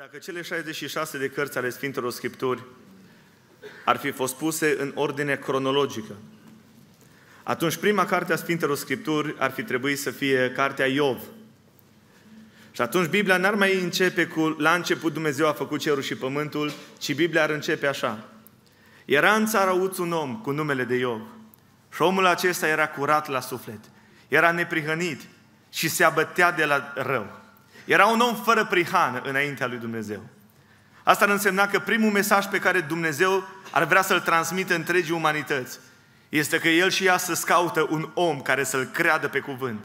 Dacă cele 66 de cărți ale Sfintelor Scripturi ar fi fost puse în ordine cronologică, atunci prima carte a Sfintelor Scripturi ar fi trebuit să fie cartea Iov. Și atunci Biblia n-ar mai începe cu la început Dumnezeu a făcut cerul și pământul, ci Biblia ar începe așa. Era în țara Uț un om cu numele de Iov. Și omul acesta era curat la suflet, era neprihănit și se abătea de la rău. Era un om fără prihană înaintea lui Dumnezeu. Asta ar însemna că primul mesaj pe care Dumnezeu ar vrea să-l transmită întregii umanități este că El și ea să caută un om care să-L creadă pe cuvânt.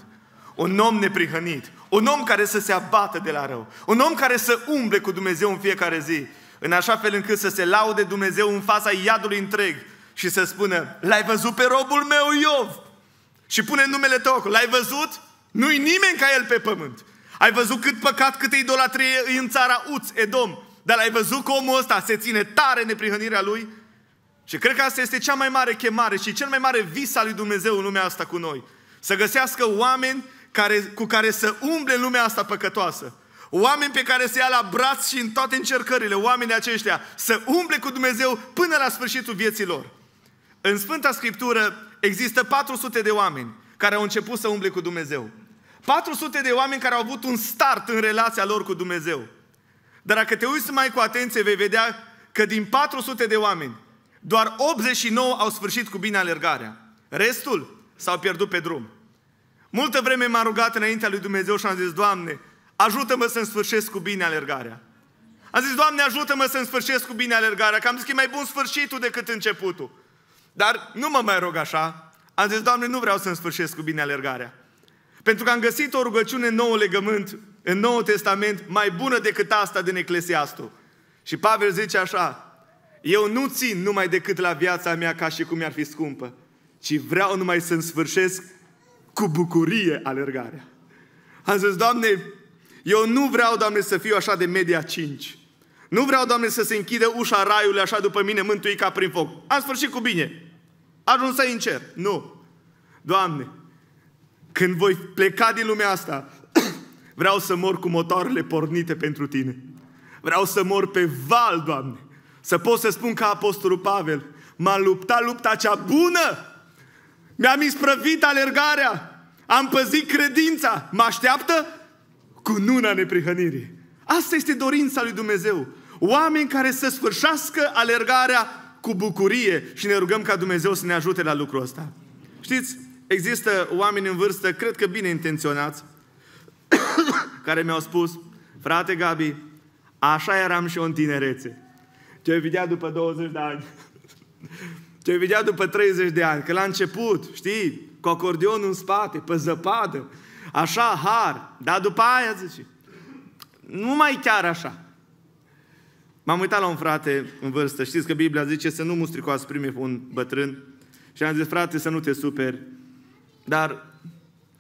Un om neprihănit, un om care să se abată de la rău, un om care să umble cu Dumnezeu în fiecare zi, în așa fel încât să se laude Dumnezeu în fața iadului întreg și să spună, l-ai văzut pe robul meu Iov și pune numele tău l-ai văzut? Nu-i nimeni ca el pe pământ. Ai văzut cât păcat, câte idolatrie e în țara Uț, Edom. Dar ai văzut că omul ăsta se ține tare în neprihănirea lui? Și cred că asta este cea mai mare chemare și cel mai mare vis al lui Dumnezeu în lumea asta cu noi. Să găsească oameni care, cu care să umble în lumea asta păcătoasă. Oameni pe care se ia la braț și în toate încercările, oamenii aceștia, să umble cu Dumnezeu până la sfârșitul vieții lor. În Sfânta Scriptură există 400 de oameni care au început să umble cu Dumnezeu. 400 de oameni care au avut un start în relația lor cu Dumnezeu. Dar dacă te uiți mai cu atenție, vei vedea că din 400 de oameni, doar 89 au sfârșit cu bine alergarea. Restul s-au pierdut pe drum. Multă vreme m-am rugat înaintea lui Dumnezeu și am zis, Doamne, ajută-mă să-mi sfârșesc cu bine alergarea. Am zis, Doamne, ajută-mă să-mi sfârșesc cu bine alergarea, că am zis că e mai bun sfârșitul decât începutul. Dar nu mă mai rog așa. Am zis, Doamne, nu vreau să-mi sfârșesc cu bine alergarea. Pentru că am găsit o rugăciune în nouă legământ, în Noul Testament, mai bună decât asta din Eclesiastul. Și Pavel zice așa, eu nu țin numai decât la viața mea ca și cum mi-ar fi scumpă, ci vreau numai să-mi sfârșesc cu bucurie alergarea. Am zis, Doamne, eu nu vreau, Doamne, să fiu așa de media 5. Nu vreau, Doamne, să se închidă ușa raiului așa după mine, mântuit ca prin foc. Am sfârșit cu bine. Ajuns să i Nu. Doamne, când voi pleca din lumea asta, vreau să mor cu motoarele pornite pentru tine. Vreau să mor pe val, Doamne. Să pot să spun ca Apostolul Pavel, m-a luptat lupta cea bună. Mi-am isprăvit alergarea. Am păzit credința. Mă așteaptă cu nuna neprihănirii. Asta este dorința lui Dumnezeu. Oameni care să sfârșească alergarea cu bucurie și ne rugăm ca Dumnezeu să ne ajute la lucrul ăsta. Știți, Există oameni în vârstă, cred că bine intenționați, care mi-au spus, frate Gabi, așa eram și eu în tinerețe. Ce vedea după 20 de ani. Ce vedea după 30 de ani. Că la început, știi, cu acordeonul în spate, pe zăpadă, așa, har. Dar după aia, zice, nu mai chiar așa. M-am uitat la un frate în vârstă. Știți că Biblia zice să nu mustricoați pe un bătrân. Și am zis, frate, să nu te superi. Dar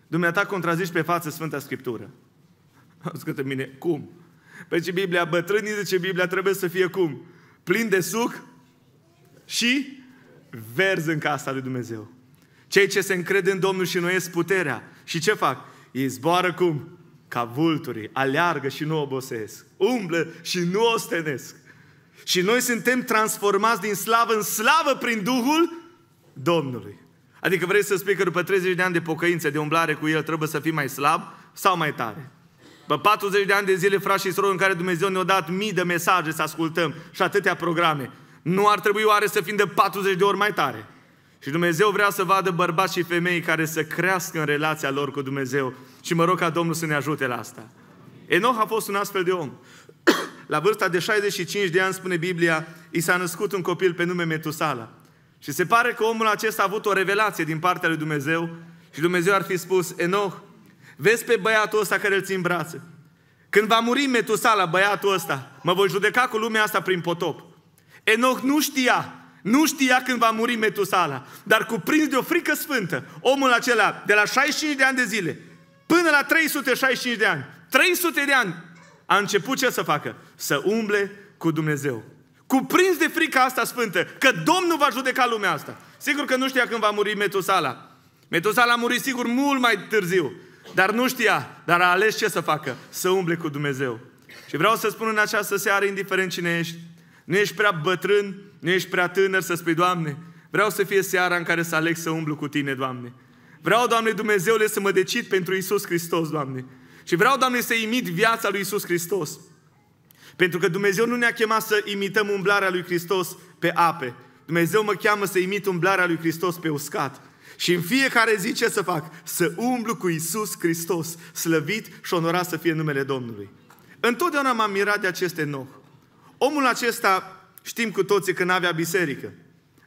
dumneata contrazici pe față Sfânta Scriptură. Ascultă mine, cum? Păi ce Biblia, bătrânii zice Biblia trebuie să fie cum? Plin de suc și verzi în casa lui Dumnezeu. Cei ce se încrede în Domnul și noiesc puterea. Și ce fac? Ei zboară cum? Ca vulturii, aleargă și nu obosesc, umblă și nu ostenesc. Și noi suntem transformați din slavă în slavă prin Duhul Domnului. Adică vrei să spui că după 30 de ani de pocăință, de umblare cu El, trebuie să fii mai slab sau mai tare? După 40 de ani de zile, frați și surori, în care Dumnezeu ne-a dat mii de mesaje să ascultăm și atâtea programe, nu ar trebui oare să fim de 40 de ori mai tare? Și Dumnezeu vrea să vadă bărbați și femei care să crească în relația lor cu Dumnezeu. Și mă rog ca Domnul să ne ajute la asta. Enoch a fost un astfel de om. La vârsta de 65 de ani, spune Biblia, i s-a născut un copil pe nume Metusala. Și se pare că omul acesta a avut o revelație din partea lui Dumnezeu și Dumnezeu ar fi spus, Enoch, vezi pe băiatul ăsta care îl ții în brațe. Când va muri Metusala, băiatul ăsta, mă voi judeca cu lumea asta prin potop. Enoch nu știa, nu știa când va muri Metusala, dar cuprins de o frică sfântă, omul acela, de la 65 de ani de zile, până la 365 de ani, 300 de ani, a început ce să facă? Să umble cu Dumnezeu. Cuprins de frica asta sfântă, că Domnul va judeca lumea asta. Sigur că nu știa când va muri Metusala. Metusala a murit sigur mult mai târziu. Dar nu știa, dar a ales ce să facă? Să umble cu Dumnezeu. Și vreau să spun în această seară, indiferent cine ești, nu ești prea bătrân, nu ești prea tânăr să spui, Doamne, vreau să fie seara în care să aleg să umblu cu Tine, Doamne. Vreau, Doamne Dumnezeule, să mă decid pentru Isus Hristos, Doamne. Și vreau, Doamne, să imit viața lui Isus Hristos. Pentru că Dumnezeu nu ne-a chemat să imităm umblarea lui Hristos pe ape. Dumnezeu mă cheamă să imit umblarea lui Hristos pe uscat. Și în fiecare zi ce să fac? Să umblu cu Isus Hristos, slăvit și onorat să fie numele Domnului. Întotdeauna m-am mirat de aceste nou. Omul acesta, știm cu toții că n-avea biserică,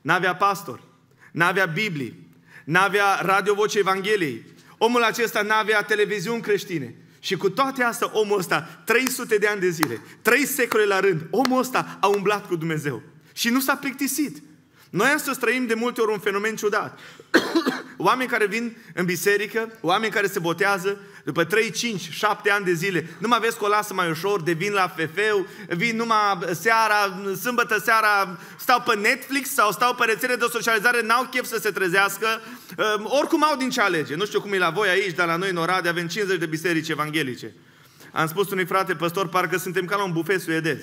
n-avea pastor, n-avea Biblie, n-avea voce Evangheliei. Omul acesta n-avea televiziuni creștine, și cu toate astea, omul ăsta, 300 de ani de zile, 3 secole la rând, omul ăsta a umblat cu Dumnezeu. Și nu s-a plictisit. Noi astăzi trăim de multe ori un fenomen ciudat. oameni care vin în biserică, oameni care se botează, după 3, 5, 7 ani de zile, nu mai vezi că o lasă mai ușor, devin la fefeu, vin numai seara, sâmbătă seara, stau pe Netflix sau stau pe rețele de socializare, n-au chef să se trezească. Ehm, oricum au din ce alege. Nu știu cum e la voi aici, dar la noi în Oradea avem 50 de biserici evanghelice. Am spus unui frate păstor, parcă suntem ca la un bufet suedez.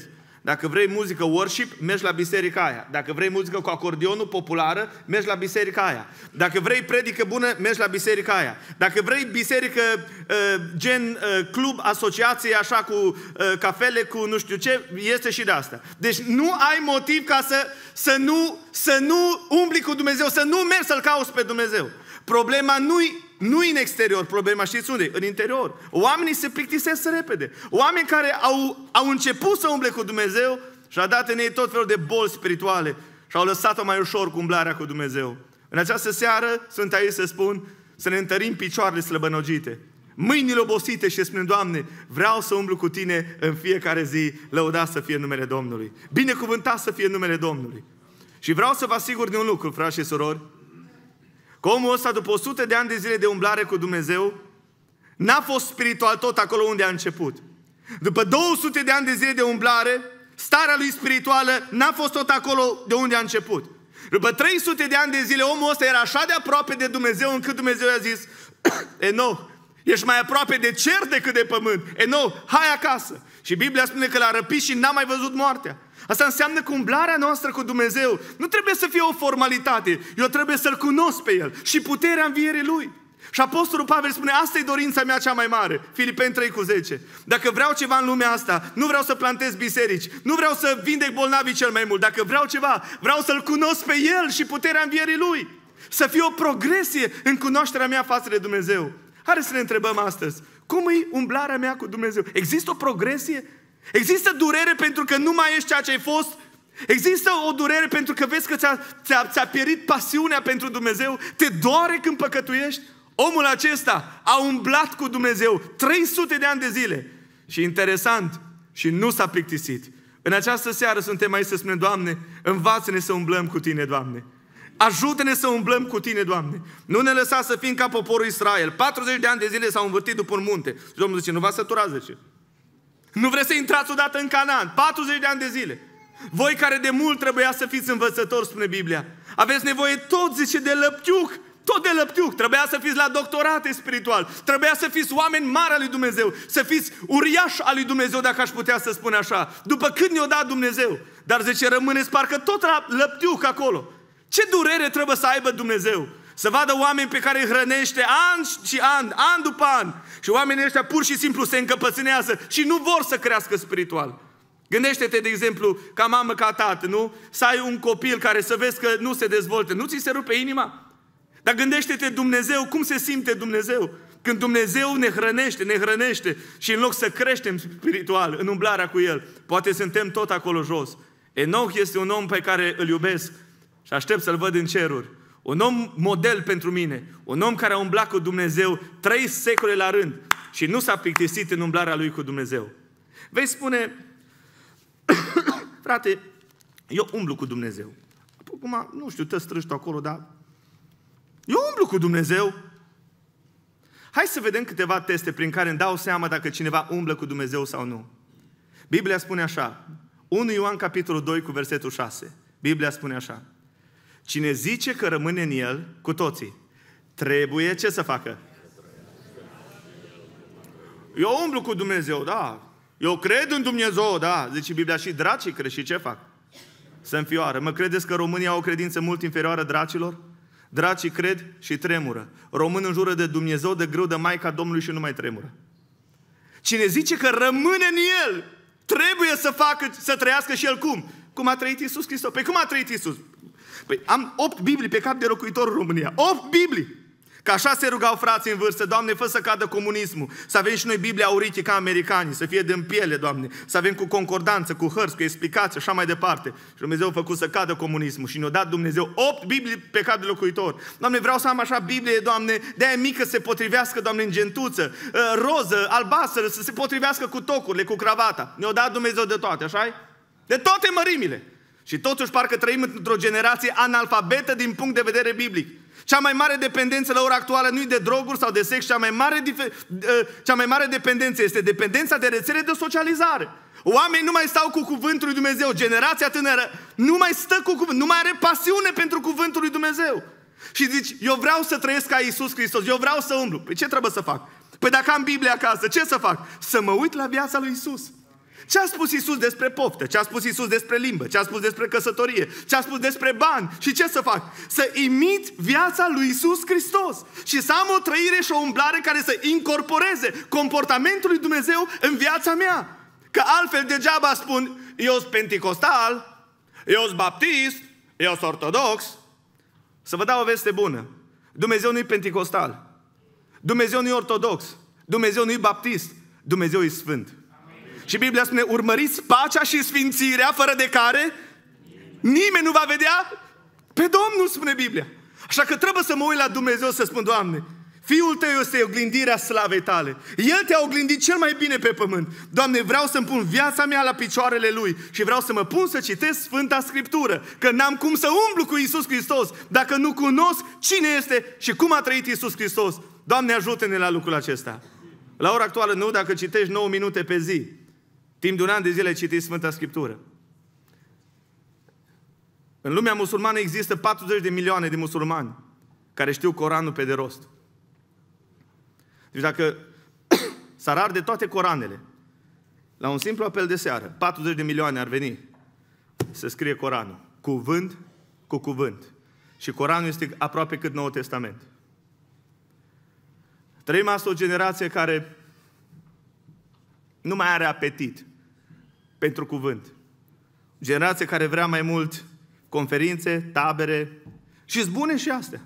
Dacă vrei muzică worship, mergi la biserica aia. Dacă vrei muzică cu acordionul populară, mergi la biserica aia. Dacă vrei predică bună, mergi la biserica aia. Dacă vrei biserică uh, gen uh, club, asociație, așa cu uh, cafele, cu nu știu ce, este și de asta. Deci nu ai motiv ca să, să, nu, să nu umbli cu Dumnezeu, să nu mergi să-L cauți pe Dumnezeu. Problema nu-i nu în exterior, problema știți unde? În interior. Oamenii se plictisesc repede. Oameni care au, au început să umble cu Dumnezeu și a dat în ei tot felul de boli spirituale și au lăsat-o mai ușor cu umblarea cu Dumnezeu. În această seară sunt aici să spun să ne întărim picioarele slăbănogite, mâinile obosite și spune, Doamne, vreau să umblu cu Tine în fiecare zi, lăudat să fie numele Domnului, binecuvântat să fie numele Domnului. Și vreau să vă asigur de un lucru, frați și surori, Că omul ăsta, după 100 de ani de zile de umblare cu Dumnezeu, n-a fost spiritual tot acolo unde a început. După 200 de ani de zile de umblare, starea lui spirituală n-a fost tot acolo de unde a început. După 300 de ani de zile, omul ăsta era așa de aproape de Dumnezeu, încât Dumnezeu i-a zis, e nou, ești mai aproape de cer decât de pământ. E nou, hai acasă. Și Biblia spune că l-a răpit și n-a mai văzut moartea. Asta înseamnă că umblarea noastră cu Dumnezeu nu trebuie să fie o formalitate. Eu trebuie să-L cunosc pe El și puterea învierii Lui. Și Apostolul Pavel spune, asta e dorința mea cea mai mare. Filipen 3 cu 10. Dacă vreau ceva în lumea asta, nu vreau să plantez biserici, nu vreau să vindec bolnavii cel mai mult. Dacă vreau ceva, vreau să-L cunosc pe El și puterea învierii Lui. Să fie o progresie în cunoașterea mea față de Dumnezeu. Hai să ne întrebăm astăzi, cum e umblarea mea cu Dumnezeu? Există o progresie Există durere pentru că nu mai ești ceea ce ai fost. Există o durere pentru că vezi că ți-a, ți-a, ți-a pierit pasiunea pentru Dumnezeu. Te doare când păcătuiești. Omul acesta a umblat cu Dumnezeu 300 de ani de zile. Și interesant, și nu s-a plictisit. În această seară suntem aici să spunem, Doamne, învață-ne să umblăm cu Tine, Doamne. Ajută-ne să umblăm cu Tine, Doamne. Nu ne lăsa să fim ca poporul Israel. 40 de ani de zile s-au învârtit după un munte. Și Domnul zice, nu vă ați săturați, zice. Nu vreți să intrați odată în Canaan, 40 de ani de zile. Voi care de mult trebuia să fiți învățători, spune Biblia. Aveți nevoie tot, zice, de lăptiuc. Tot de lăptiuc. Trebuia să fiți la doctorate spiritual. Trebuia să fiți oameni mari al lui Dumnezeu. Să fiți uriași al lui Dumnezeu, dacă aș putea să spun așa. După cât ne-o dat Dumnezeu. Dar zice, rămâneți parcă tot la lăptiuc acolo. Ce durere trebuie să aibă Dumnezeu? Să vadă oameni pe care îi hrănește an și an, an după an. Și oamenii ăștia pur și simplu se încăpățânează și nu vor să crească spiritual. Gândește-te, de exemplu, ca mamă, ca tată, nu? Să ai un copil care să vezi că nu se dezvoltă. Nu ți se rupe inima? Dar gândește-te Dumnezeu, cum se simte Dumnezeu? Când Dumnezeu ne hrănește, ne hrănește și în loc să creștem spiritual în umblarea cu El, poate suntem tot acolo jos. Enoch este un om pe care îl iubesc și aștept să-l văd în ceruri un om model pentru mine, un om care a umblat cu Dumnezeu trei secole la rând și nu s-a plictisit în umblarea lui cu Dumnezeu. Vei spune, frate, eu umblu cu Dumnezeu. Acum, nu știu, te strâși acolo, dar eu umblu cu Dumnezeu. Hai să vedem câteva teste prin care îmi dau seama dacă cineva umblă cu Dumnezeu sau nu. Biblia spune așa, 1 Ioan capitolul 2 cu versetul 6. Biblia spune așa, Cine zice că rămâne în el, cu toții, trebuie ce să facă? Eu umblu cu Dumnezeu, da. Eu cred în Dumnezeu, da. Zice Biblia și dracii cred și ce fac? Să înfioară. Mă credeți că România au o credință mult inferioară dracilor? Dracii cred și tremură. Român în jură de Dumnezeu, de greu, de Maica Domnului și nu mai tremură. Cine zice că rămâne în el, trebuie să facă, să trăiască și el cum? Cum a trăit Iisus Hristos? Pe păi cum a trăit Iisus? Păi am opt Biblii pe cap de locuitor în România. Opt Biblii! Că așa se rugau frații în vârstă, Doamne, fă să cadă comunismul, să avem și noi Biblia aurită ca americanii, să fie din piele, Doamne, să avem cu concordanță, cu hărți, cu explicații, așa mai departe. Și Dumnezeu a făcut să cadă comunismul și ne-a dat Dumnezeu opt Biblii pe cap de locuitor. Doamne, vreau să am așa Biblie, Doamne, de aia mică să se potrivească, Doamne, în gentuță, ă, roză, albastră, să se potrivească cu tocurile, cu cravata. Ne-a dat Dumnezeu de toate, așa -i? De toate mărimile. Și totuși parcă trăim într-o generație analfabetă din punct de vedere biblic. Cea mai mare dependență la ora actuală nu e de droguri sau de sex, cea mai mare, dif- ă, cea mai mare dependență este dependența de rețele de socializare. Oamenii nu mai stau cu cuvântul lui Dumnezeu. Generația tânără nu mai stă cu cuvântul, nu mai are pasiune pentru cuvântul lui Dumnezeu. Și zici, eu vreau să trăiesc ca Isus Hristos, eu vreau să umblu. Păi ce trebuie să fac? Păi dacă am Biblia acasă, ce să fac? Să mă uit la viața lui Isus. Ce a spus Isus despre poftă? Ce a spus Isus despre limbă? Ce a spus despre căsătorie? Ce a spus despre bani? Și ce să fac? Să imit viața lui Isus Hristos și să am o trăire și o umblare care să incorporeze comportamentul lui Dumnezeu în viața mea. Că altfel degeaba spun, eu sunt pentecostal, eu sunt baptist, eu sunt ortodox. Să vă dau o veste bună. Dumnezeu nu e pentecostal. Dumnezeu nu e ortodox. Dumnezeu nu e baptist. Dumnezeu e sfânt. Și Biblia spune, urmăriți pacea și sfințirea fără de care nimeni nu va vedea pe Domnul, spune Biblia. Așa că trebuie să mă uit la Dumnezeu să spun, Doamne, Fiul tău este oglindirea slavei tale. El te-a oglindit cel mai bine pe pământ. Doamne, vreau să-mi pun viața mea la picioarele Lui și vreau să mă pun să citesc Sfânta Scriptură, că n-am cum să umblu cu Isus Hristos dacă nu cunosc cine este și cum a trăit Isus Hristos. Doamne, ajută-ne la lucrul acesta. La ora actuală, nu, dacă citești 9 minute pe zi, Timp de un an de zile ai citit Sfânta Scriptură. În lumea musulmană există 40 de milioane de musulmani care știu Coranul pe de rost. Deci dacă s-ar arde toate Coranele, la un simplu apel de seară, 40 de milioane ar veni să scrie Coranul. Cuvânt cu cuvânt. Și Coranul este aproape cât Noul Testament. Trăim astăzi o generație care nu mai are apetit pentru cuvânt. Generație care vrea mai mult conferințe, tabere și zbune și astea.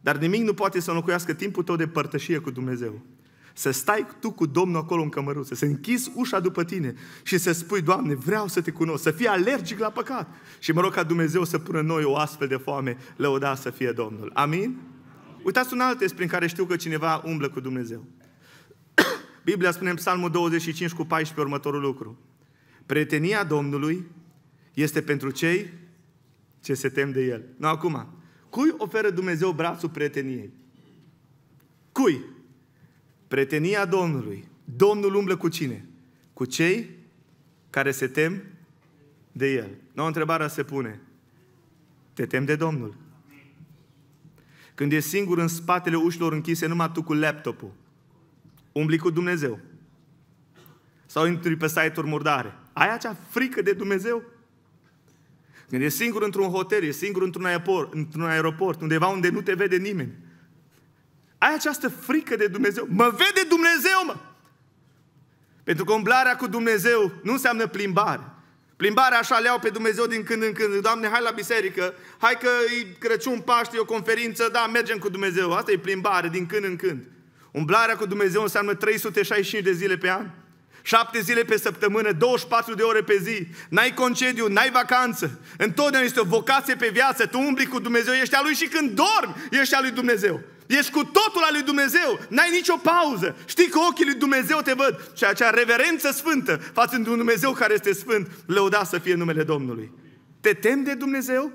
Dar nimic nu poate să înlocuiască timpul tău de părtășie cu Dumnezeu. Să stai tu cu Domnul acolo în cămăruță, să închizi ușa după tine și să spui, Doamne, vreau să te cunosc, să fii alergic la păcat. Și mă rog ca Dumnezeu să pună noi o astfel de foame, lăuda să fie Domnul. Amin? Uitați un alt test prin care știu că cineva umblă cu Dumnezeu. Biblia spune în Psalmul 25 cu 14 următorul lucru. Pretenia Domnului este pentru cei ce se tem de El. Nu, acum, cui oferă Dumnezeu brațul preteniei? Cui? Pretenia Domnului. Domnul umblă cu cine? Cu cei care se tem de El. Nu, întrebarea se pune. Te tem de Domnul? Când e singur în spatele ușilor închise, numai tu cu laptopul, umbli cu Dumnezeu. Sau intri pe site-uri murdare. Ai acea frică de Dumnezeu? Când e singur într-un hotel, e singur într-un aeroport, într-un aeroport, undeva unde nu te vede nimeni. Ai această frică de Dumnezeu. Mă vede Dumnezeu, mă! Pentru că umblarea cu Dumnezeu nu înseamnă plimbare. Plimbarea așa leau pe Dumnezeu din când în când. Doamne, hai la biserică, hai că e Crăciun, Paște, e o conferință, da, mergem cu Dumnezeu. Asta e plimbare din când în când. Umblarea cu Dumnezeu înseamnă 365 de zile pe an. Șapte zile pe săptămână, 24 de ore pe zi, n-ai concediu, n-ai vacanță, întotdeauna este o vocație pe viață, tu umbli cu Dumnezeu, ești al Lui și când dormi, ești al Lui Dumnezeu. Ești cu totul al lui Dumnezeu, n-ai nicio pauză. Știi că ochii lui Dumnezeu te văd și acea reverență sfântă față de un Dumnezeu care este sfânt, lăuda să fie numele Domnului. Te temi de Dumnezeu?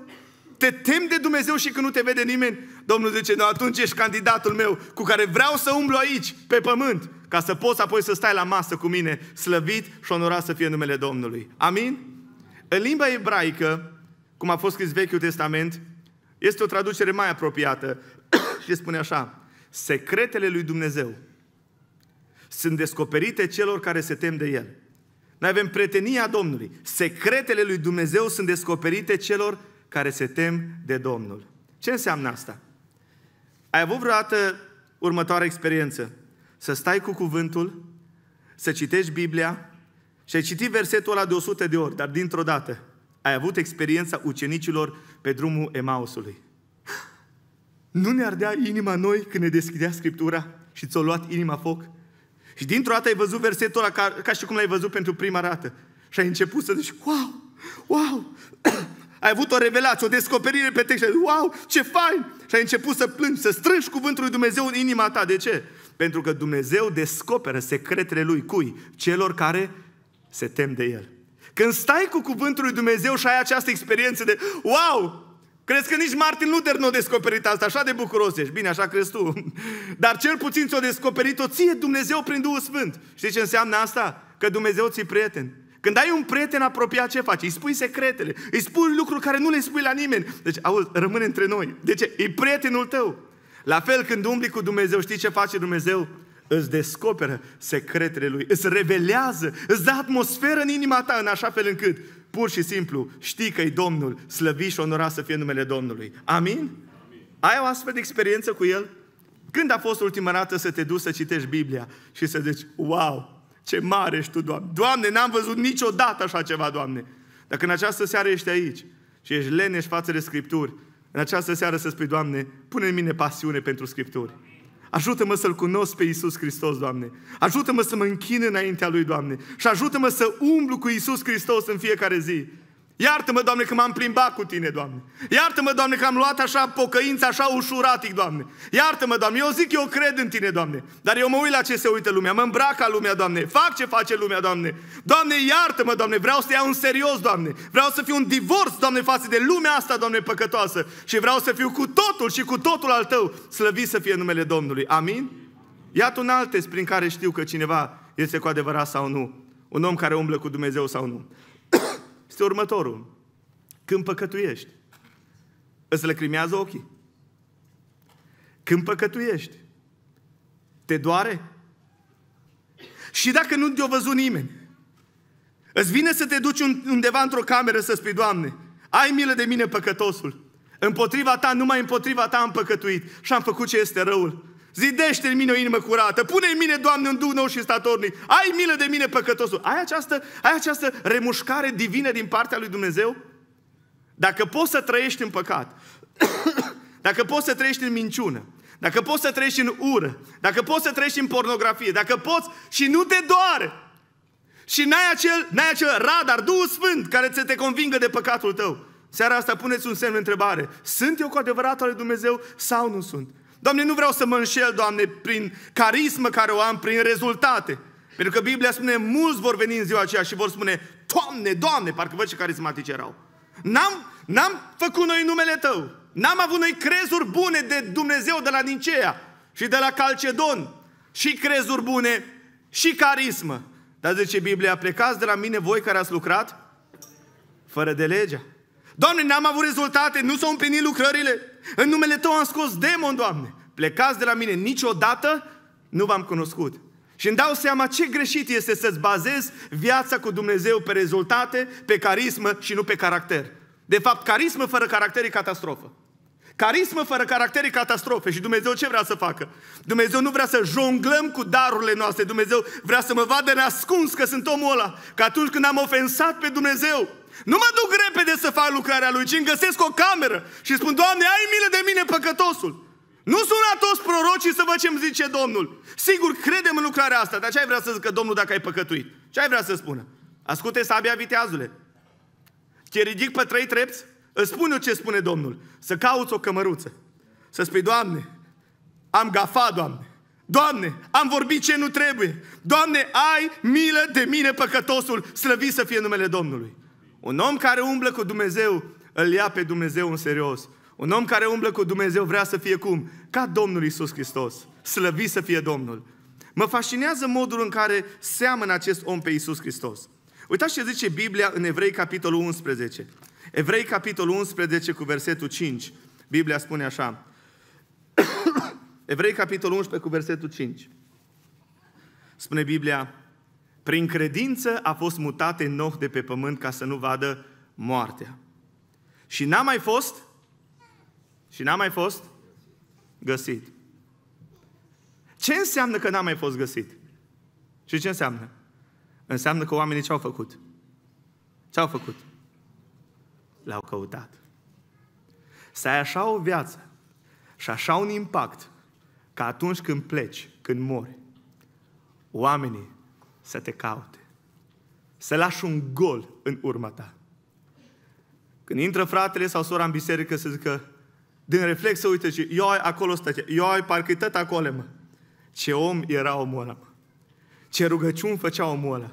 Te temi de Dumnezeu și când nu te vede nimeni? Domnul zice, no, da, atunci ești candidatul meu cu care vreau să umblu aici, pe pământ, ca să poți apoi să stai la masă cu mine, slăvit și onorat să fie numele Domnului. Amin? În limba ebraică, cum a fost scris Vechiul Testament, este o traducere mai apropiată și spune așa, secretele lui Dumnezeu sunt descoperite celor care se tem de El. Noi avem pretenia Domnului. Secretele lui Dumnezeu sunt descoperite celor care se tem de Domnul. Ce înseamnă asta? Ai avut vreodată următoarea experiență? Să stai cu cuvântul, să citești Biblia și ai citit versetul ăla de 100 de ori, dar dintr-o dată ai avut experiența ucenicilor pe drumul Emausului. Nu ne ardea inima noi când ne deschidea Scriptura și ți-o luat inima foc? Și dintr-o dată ai văzut versetul ăla ca, ca și cum l-ai văzut pentru prima dată. Și ai început să zici, wow, wow, ai avut o revelație, o descoperire pe text wow, ce fain! Și ai început să plângi, să strângi cuvântul lui Dumnezeu în inima ta. De ce? Pentru că Dumnezeu descoperă secretele Lui. Cui? Celor care se tem de El. Când stai cu cuvântul lui Dumnezeu și ai această experiență de wow, Crezi că nici Martin Luther nu a descoperit asta, așa de bucuros ești, bine, așa crezi tu. Dar cel puțin ți-o descoperit-o ție Dumnezeu prin Duhul Sfânt. Știi ce înseamnă asta? Că Dumnezeu ți prieten. Când ai un prieten apropiat, ce faci? Îi spui secretele, îi spui lucruri care nu le spui la nimeni. Deci, auzi, rămâne între noi. De ce? E prietenul tău. La fel, când umbli cu Dumnezeu, știi ce face Dumnezeu? Îți descoperă secretele Lui, îți revelează, îți dă atmosferă în inima ta, în așa fel încât, pur și simplu, știi că e Domnul, slăvi și onorat să fie numele Domnului. Amin? Amin. Ai o astfel de experiență cu El? Când a fost ultima dată să te duci să citești Biblia și să zici, wow, ce mare ești Tu, Doamne! Doamne, n-am văzut niciodată așa ceva, Doamne! Dacă în această seară ești aici și ești leneș față de Scripturi, în această seară să spui, Doamne, pune în mine pasiune pentru Scripturi. Ajută-mă să-L cunosc pe Iisus Hristos, Doamne. Ajută-mă să mă închin înaintea Lui, Doamne. Și ajută-mă să umblu cu Iisus Hristos în fiecare zi. Iartă-mă, Doamne, că m-am plimbat cu Tine, Doamne. Iartă-mă, Doamne, că am luat așa pocăință, așa ușuratic, Doamne. Iartă-mă, Doamne, eu zic, eu cred în Tine, Doamne. Dar eu mă uit la ce se uită lumea, mă îmbrac ca lumea, Doamne. Fac ce face lumea, Doamne. Doamne, iartă-mă, Doamne, vreau să iau în serios, Doamne. Vreau să fiu un divorț, Doamne, față de lumea asta, Doamne, păcătoasă. Și vreau să fiu cu totul și cu totul al Tău. Slăvit să fie numele Domnului. Amin? Iată un alt test prin care știu că cineva este cu adevărat sau nu. Un om care umblă cu Dumnezeu sau nu este următorul. Când păcătuiești, îți lăcrimează ochii. Când păcătuiești, te doare? Și dacă nu te-o văzut nimeni, îți vine să te duci undeva într-o cameră să spui, Doamne, ai milă de mine păcătosul. Împotriva ta, numai împotriva ta am păcătuit și am făcut ce este răul. Zidește în mine o inimă curată, pune în mine, Doamne, un duh nou și statornic. Ai milă de mine, păcătosul. Ai această, ai această remușcare divină din partea lui Dumnezeu? Dacă poți să trăiești în păcat, dacă poți să trăiești în minciună, dacă poți să trăiești în ură, dacă poți să trăiești în pornografie, dacă poți și nu te doare, și n-ai acel, n-ai acel radar, Duhul Sfânt, care să te convingă de păcatul tău, seara asta puneți un semn de întrebare. Sunt eu cu adevărat al lui Dumnezeu sau nu sunt? Doamne, nu vreau să mă înșel, Doamne, prin carismă care o am, prin rezultate. Pentru că Biblia spune, mulți vor veni în ziua aceea și vor spune, Doamne, Doamne, parcă văd ce carismatici erau. N-am, n-am făcut noi numele Tău. N-am avut noi crezuri bune de Dumnezeu de la Nincea și de la Calcedon. Și crezuri bune și carismă. Dar zice Biblia, plecați de la mine voi care ați lucrat fără de legea. Doamne, n-am avut rezultate, nu s-au împlinit lucrările. În numele Tău am scos demon, Doamne. Plecați de la mine, niciodată nu v-am cunoscut. Și îmi dau seama ce greșit este să-ți bazezi viața cu Dumnezeu pe rezultate, pe carismă și nu pe caracter. De fapt, carismă fără caracter e catastrofă. Carismă fără caracter e catastrofe și Dumnezeu ce vrea să facă? Dumnezeu nu vrea să jonglăm cu darurile noastre, Dumnezeu vrea să mă vadă neascuns că sunt omul ăla, că atunci când am ofensat pe Dumnezeu, nu mă duc repede să fac lucrarea Lui, ci îmi găsesc o cameră și spun, Doamne, ai milă de mine păcătosul. Nu sună toți prorocii să facem ce zice Domnul. Sigur, credem în lucrarea asta, dar ce ai vrea să zică Domnul dacă ai păcătuit? Ce ai vrea să spună? Ascute sabia viteazule. Te ridic pe trei trepți, îți spun eu ce spune Domnul. Să cauți o cămăruță. Să spui, Doamne, am gafat, Doamne. Doamne, am vorbit ce nu trebuie. Doamne, ai milă de mine păcătosul, slăvit să fie numele Domnului. Un om care umblă cu Dumnezeu îl ia pe Dumnezeu în serios. Un om care umblă cu Dumnezeu vrea să fie cum? Ca Domnul Isus Hristos. Slăvit să fie Domnul. Mă fascinează modul în care seamănă acest om pe Isus Hristos. Uitați ce zice Biblia în Evrei capitolul 11. Evrei capitolul 11 cu versetul 5. Biblia spune așa. Evrei capitolul 11 cu versetul 5. Spune Biblia, prin credință a fost mutat Enoch de pe pământ ca să nu vadă moartea. Și n-a mai fost și n-a mai fost găsit. Ce înseamnă că n-a mai fost găsit? Și ce înseamnă? Înseamnă că oamenii ce-au făcut? Ce-au făcut? L-au căutat. Să ai așa o viață și așa un impact că atunci când pleci, când mori, oamenii să te caute. Să lași un gol în urma ta. Când intră fratele sau sora în biserică să zică, din reflex să uite și ioi, acolo eu ai parcă tot acolo, mă. Ce om era omul ăla, mă. Ce rugăciuni făcea omul ăla.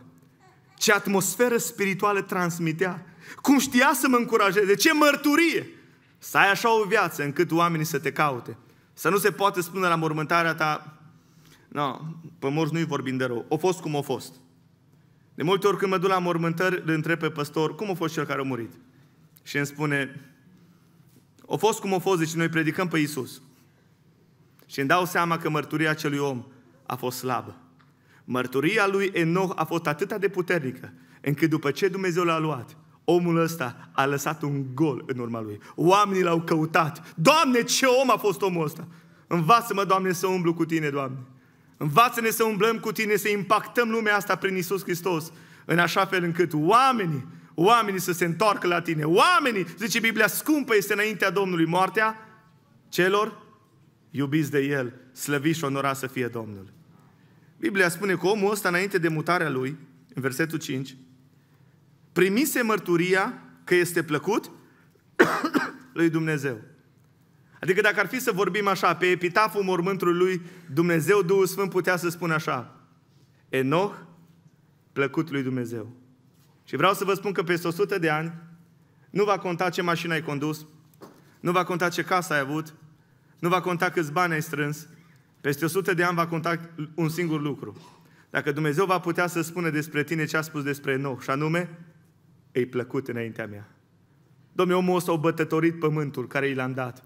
Ce atmosferă spirituală transmitea. Cum știa să mă încurajeze, ce mărturie. Să ai așa o viață încât oamenii să te caute. Să nu se poată spune la mormântarea ta, No, pe morți nu-i vorbim de rău. O fost cum o fost. De multe ori când mă duc la mormântări, îl întreb pe păstor, cum a fost cel care a murit? Și îmi spune, o fost cum o fost, deci noi predicăm pe Isus. Și îmi dau seama că mărturia acelui om a fost slabă. Mărturia lui Enoch a fost atât de puternică, încât după ce Dumnezeu l-a luat, omul ăsta a lăsat un gol în urma lui. Oamenii l-au căutat. Doamne, ce om a fost omul ăsta! Învață-mă, Doamne, să umblu cu Tine, Doamne. Învață-ne să umblăm cu tine, să impactăm lumea asta prin Isus Hristos, în așa fel încât oamenii, oamenii să se întoarcă la tine. Oamenii, zice Biblia, scumpă este înaintea Domnului moartea celor iubiți de El, slăviți și onorați să fie Domnul. Biblia spune că omul ăsta, înainte de mutarea lui, în versetul 5, primise mărturia că este plăcut lui Dumnezeu. Adică dacă ar fi să vorbim așa, pe epitaful mormântului lui Dumnezeu, Duhul Sfânt putea să spună așa, Enoch, plăcut lui Dumnezeu. Și vreau să vă spun că peste 100 de ani nu va conta ce mașină ai condus, nu va conta ce casă ai avut, nu va conta câți bani ai strâns, peste 100 de ani va conta un singur lucru. Dacă Dumnezeu va putea să spună despre tine ce a spus despre Enoch, și anume, ei plăcut înaintea mea. Domnul omul ăsta a bătătorit pământul care i l-am dat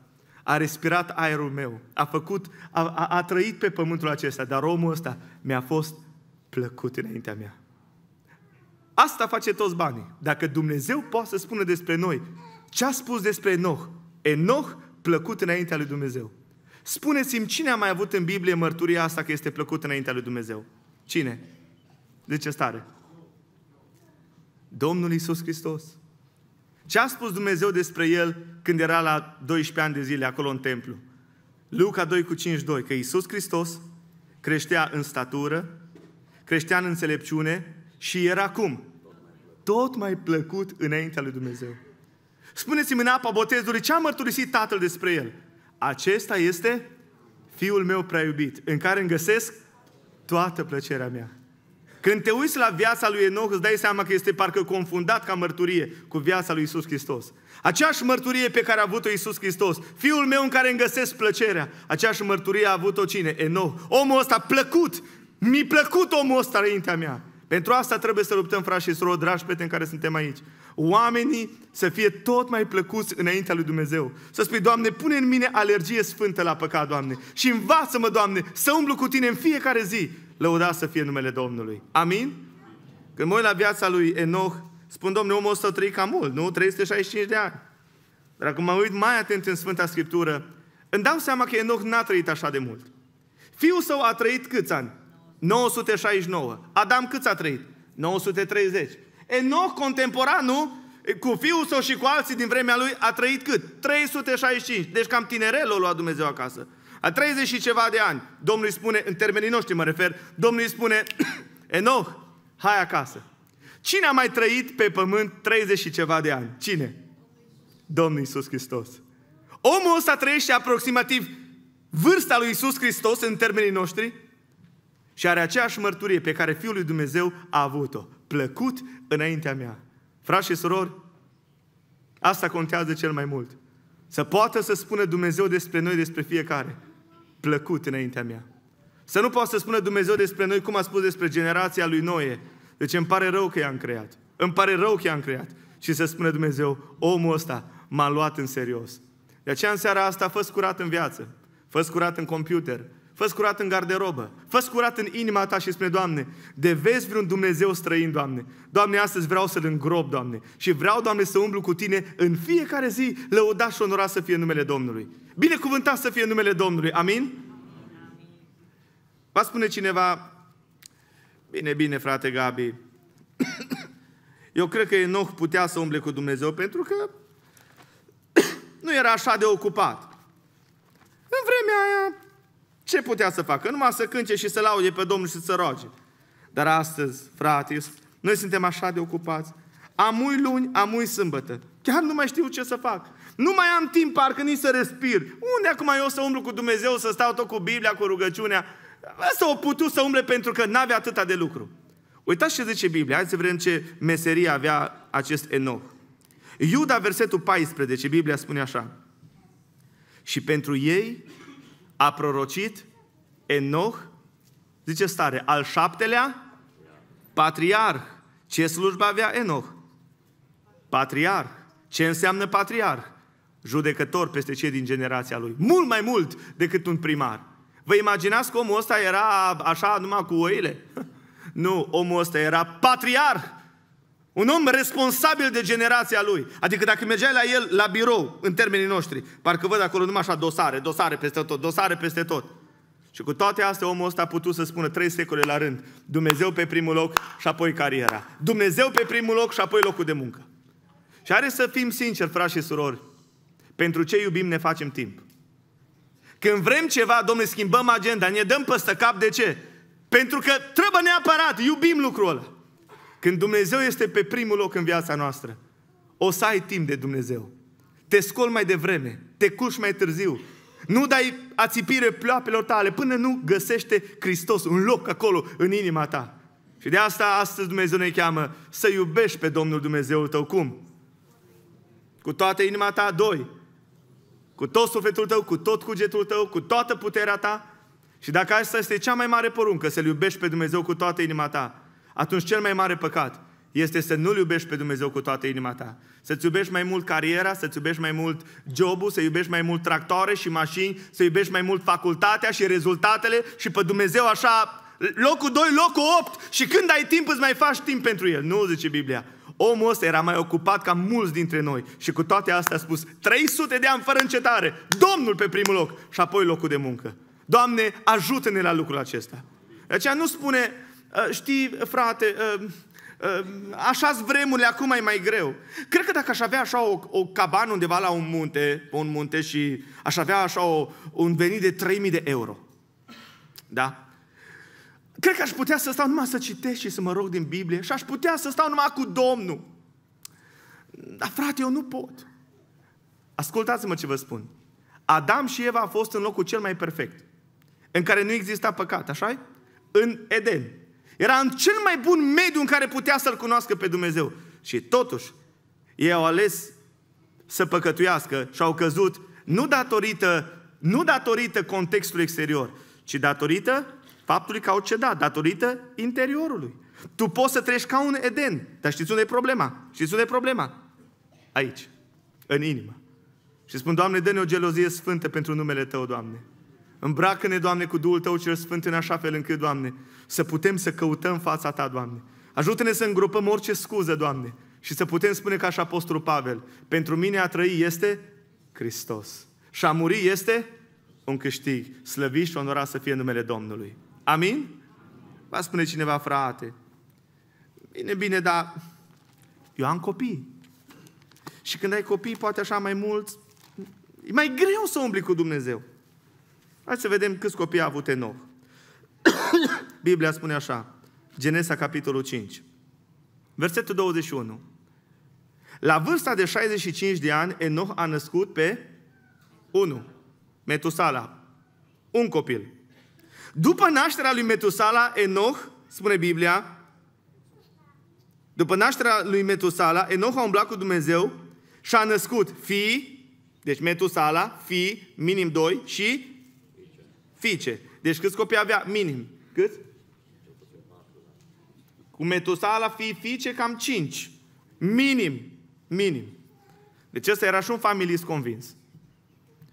a respirat aerul meu, a, făcut, a, a, a trăit pe pământul acesta, dar omul ăsta mi-a fost plăcut înaintea mea. Asta face toți banii. Dacă Dumnezeu poate să spună despre noi ce a spus despre Enoch, Enoch plăcut înaintea lui Dumnezeu. Spuneți-mi cine a mai avut în Biblie mărturia asta că este plăcut înaintea lui Dumnezeu? Cine? De ce stare? Domnul Isus Hristos. Ce a spus Dumnezeu despre el când era la 12 ani de zile acolo în templu. Luca 2 cu 52, că Iisus Hristos creștea în statură, creștea în înțelepciune și era cum? Tot mai plăcut înaintea lui Dumnezeu. Spuneți-mi în apa botezului ce a mărturisit Tatăl despre el. Acesta este Fiul meu prea iubit, în care îmi găsesc toată plăcerea mea. Când te uiți la viața lui Enoch, îți dai seama că este parcă confundat ca mărturie cu viața lui Isus Hristos. Aceeași mărturie pe care a avut-o Isus Hristos, fiul meu în care îmi găsesc plăcerea, aceeași mărturie a avut-o cine? Enoch. Omul ăsta plăcut, mi-a plăcut omul ăsta înaintea mea. Pentru asta trebuie să luptăm, frați și surori, dragi prieteni care suntem aici. Oamenii să fie tot mai plăcuți înaintea lui Dumnezeu. Să spui, Doamne, pune în mine alergie sfântă la păcat, Doamne. Și învață-mă, Doamne, să umblu cu Tine în fiecare zi. Lăudați să fie numele Domnului. Amin? Când mă uit la viața lui Enoch, spun, Domnule, omul ăsta a trăit cam mult, nu? 365 de ani. Dar acum mă uit mai atent în Sfânta Scriptură, îmi dau seama că Enoch n-a trăit așa de mult. Fiul său a trăit câți ani? 969. Adam câți a trăit? 930. Enoch, contemporanul, cu fiul său și cu alții din vremea lui, a trăit cât? 365. Deci cam tinerelul a luat Dumnezeu acasă a 30 și ceva de ani, Domnul îi spune, în termenii noștri mă refer, Domnul îi spune, Enoch, hai acasă. Cine a mai trăit pe pământ 30 și ceva de ani? Cine? Domnul Isus Hristos. Omul ăsta trăiește aproximativ vârsta lui Isus Hristos în termenii noștri și are aceeași mărturie pe care Fiul lui Dumnezeu a avut-o. Plăcut înaintea mea. Frați și surori, asta contează cel mai mult. Să poată să spună Dumnezeu despre noi, despre fiecare plăcut înaintea mea. Să nu poată să spună Dumnezeu despre noi cum a spus despre generația lui Noe. Deci îmi pare rău că i-am creat. Îmi pare rău că i-am creat. Și să spună Dumnezeu, omul ăsta m-a luat în serios. De aceea în seara asta fă curat în viață, fă curat în computer, fă curat în garderobă, fă curat în inima ta și spune, Doamne, de vezi vreun Dumnezeu străin, Doamne. Doamne, astăzi vreau să-L îngrop, Doamne. Și vreau, Doamne, să umblu cu Tine în fiecare zi, lăudat și onorat să fie numele Domnului. Binecuvântat să fie numele Domnului. Amin? Va spune cineva, bine, bine, frate Gabi, eu cred că Enoch putea să umble cu Dumnezeu pentru că nu era așa de ocupat. În vremea aia ce putea să facă? Numai să cânte și să laude pe Domnul și să roage. Dar astăzi, frate, noi suntem așa de ocupați. Amui luni, amui sâmbătă. Chiar nu mai știu ce să fac. Nu mai am timp, parcă nici să respir. Unde acum eu să umblu cu Dumnezeu, să stau tot cu Biblia, cu rugăciunea? Asta o putut să umble pentru că n-avea atâta de lucru. Uitați ce zice Biblia, hai să vedem ce meserie avea acest Enoch. Iuda, versetul 14, Biblia spune așa. Și pentru ei a prorocit Enoch, zice stare, al șaptelea patriarh. Ce slujba avea Enoch? Patriarh. Ce înseamnă patriarh? Judecător peste cei din generația lui. Mult mai mult decât un primar. Vă imaginați că omul ăsta era așa numai cu oile? Nu, omul ăsta era patriarh un om responsabil de generația lui. Adică dacă mergeai la el la birou, în termenii noștri, parcă văd acolo numai așa dosare, dosare peste tot, dosare peste tot. Și cu toate astea omul ăsta a putut să spună trei secole la rând, Dumnezeu pe primul loc și apoi cariera. Dumnezeu pe primul loc și apoi locul de muncă. Și are să fim sinceri, frați și surori, pentru ce iubim ne facem timp. Când vrem ceva, domnule, schimbăm agenda, ne dăm păstă cap, de ce? Pentru că trebuie neapărat, iubim lucrul ăla. Când Dumnezeu este pe primul loc în viața noastră, o să ai timp de Dumnezeu. Te scol mai devreme, te cuși mai târziu, nu dai ațipire ploapelor tale până nu găsește Hristos un loc acolo în inima ta. Și de asta astăzi Dumnezeu ne cheamă să iubești pe Domnul Dumnezeul tău. Cum? Cu toată inima ta, doi. Cu tot sufletul tău, cu tot cugetul tău, cu toată puterea ta. Și dacă asta este cea mai mare poruncă, să-L iubești pe Dumnezeu cu toată inima ta, atunci cel mai mare păcat este să nu-L iubești pe Dumnezeu cu toată inima ta. Să-ți iubești mai mult cariera, să-ți iubești mai mult jobul, să iubești mai mult tractoare și mașini, să iubești mai mult facultatea și rezultatele și pe Dumnezeu așa locul 2, locul 8 și când ai timp îți mai faci timp pentru el. Nu, zice Biblia. Omul ăsta era mai ocupat ca mulți dintre noi și cu toate astea a spus 300 de ani fără încetare, Domnul pe primul loc și apoi locul de muncă. Doamne, ajută-ne la lucrul acesta. De aceea nu spune, Eh, știi, frate, eh, eh, așa vremurile, acum e mai greu. Cred că dacă aș avea așa o, o cabană undeva la un munte, pe un munte și aș avea așa o, un venit de 3000 de euro, da? Cred că aș putea să stau numai să citesc și să mă rog din Biblie și aș putea să stau numai cu Domnul. Dar frate, eu nu pot. Ascultați-mă ce vă spun. Adam și Eva au fost în locul cel mai perfect, în care nu exista păcat, așa -i? În Eden. Era în cel mai bun mediu în care putea să-L cunoască pe Dumnezeu. Și totuși, ei au ales să păcătuiască și au căzut nu datorită, nu datorită contextului exterior, ci datorită faptului că au cedat, datorită interiorului. Tu poți să treci ca un Eden, dar știți unde e problema? Știți unde e problema? Aici, în inimă. Și spun, Doamne, dă-ne o gelozie sfântă pentru numele Tău, Doamne. Îmbracă-ne, Doamne, cu Duhul Tău cel Sfânt în așa fel încât, Doamne, să putem să căutăm fața Ta, Doamne. Ajută-ne să îngropăm orice scuză, Doamne, și să putem spune ca și Apostolul Pavel, pentru mine a trăi este Hristos și a muri este un câștig. Slăvit și onorat să fie numele Domnului. Amin? Va spune cineva, frate, bine, bine, dar eu am copii. Și când ai copii, poate așa mai mult, e mai greu să umbli cu Dumnezeu. Hai să vedem câți copii a avut Enoch. Biblia spune așa, Genesa capitolul 5, versetul 21. La vârsta de 65 de ani, Enoch a născut pe 1. Metusala, un copil. După nașterea lui Metusala, Enoch, spune Biblia, după nașterea lui Metusala, Enoch a umblat cu Dumnezeu și a născut fii, deci Metusala, fii, minim 2, și fiice. Deci câți copii avea? Minim. Câți? Cu Metusala fii fiice cam cinci, Minim. Minim. Deci ăsta era și un familist convins.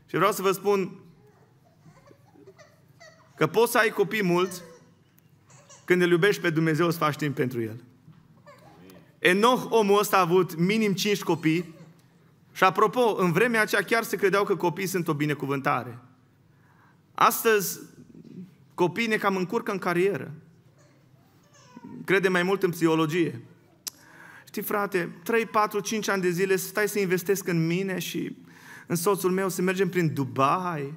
Și vreau să vă spun că poți să ai copii mulți când îl iubești pe Dumnezeu să faci timp pentru el. Enoch, omul ăsta, a avut minim cinci copii și apropo, în vremea aceea chiar se credeau că copiii sunt o binecuvântare. Astăzi, copiii ne cam încurcă în carieră crede mai mult în psihologie. Știi, frate, 3, 4, 5 ani de zile stai să investesc în mine și în soțul meu să mergem prin Dubai.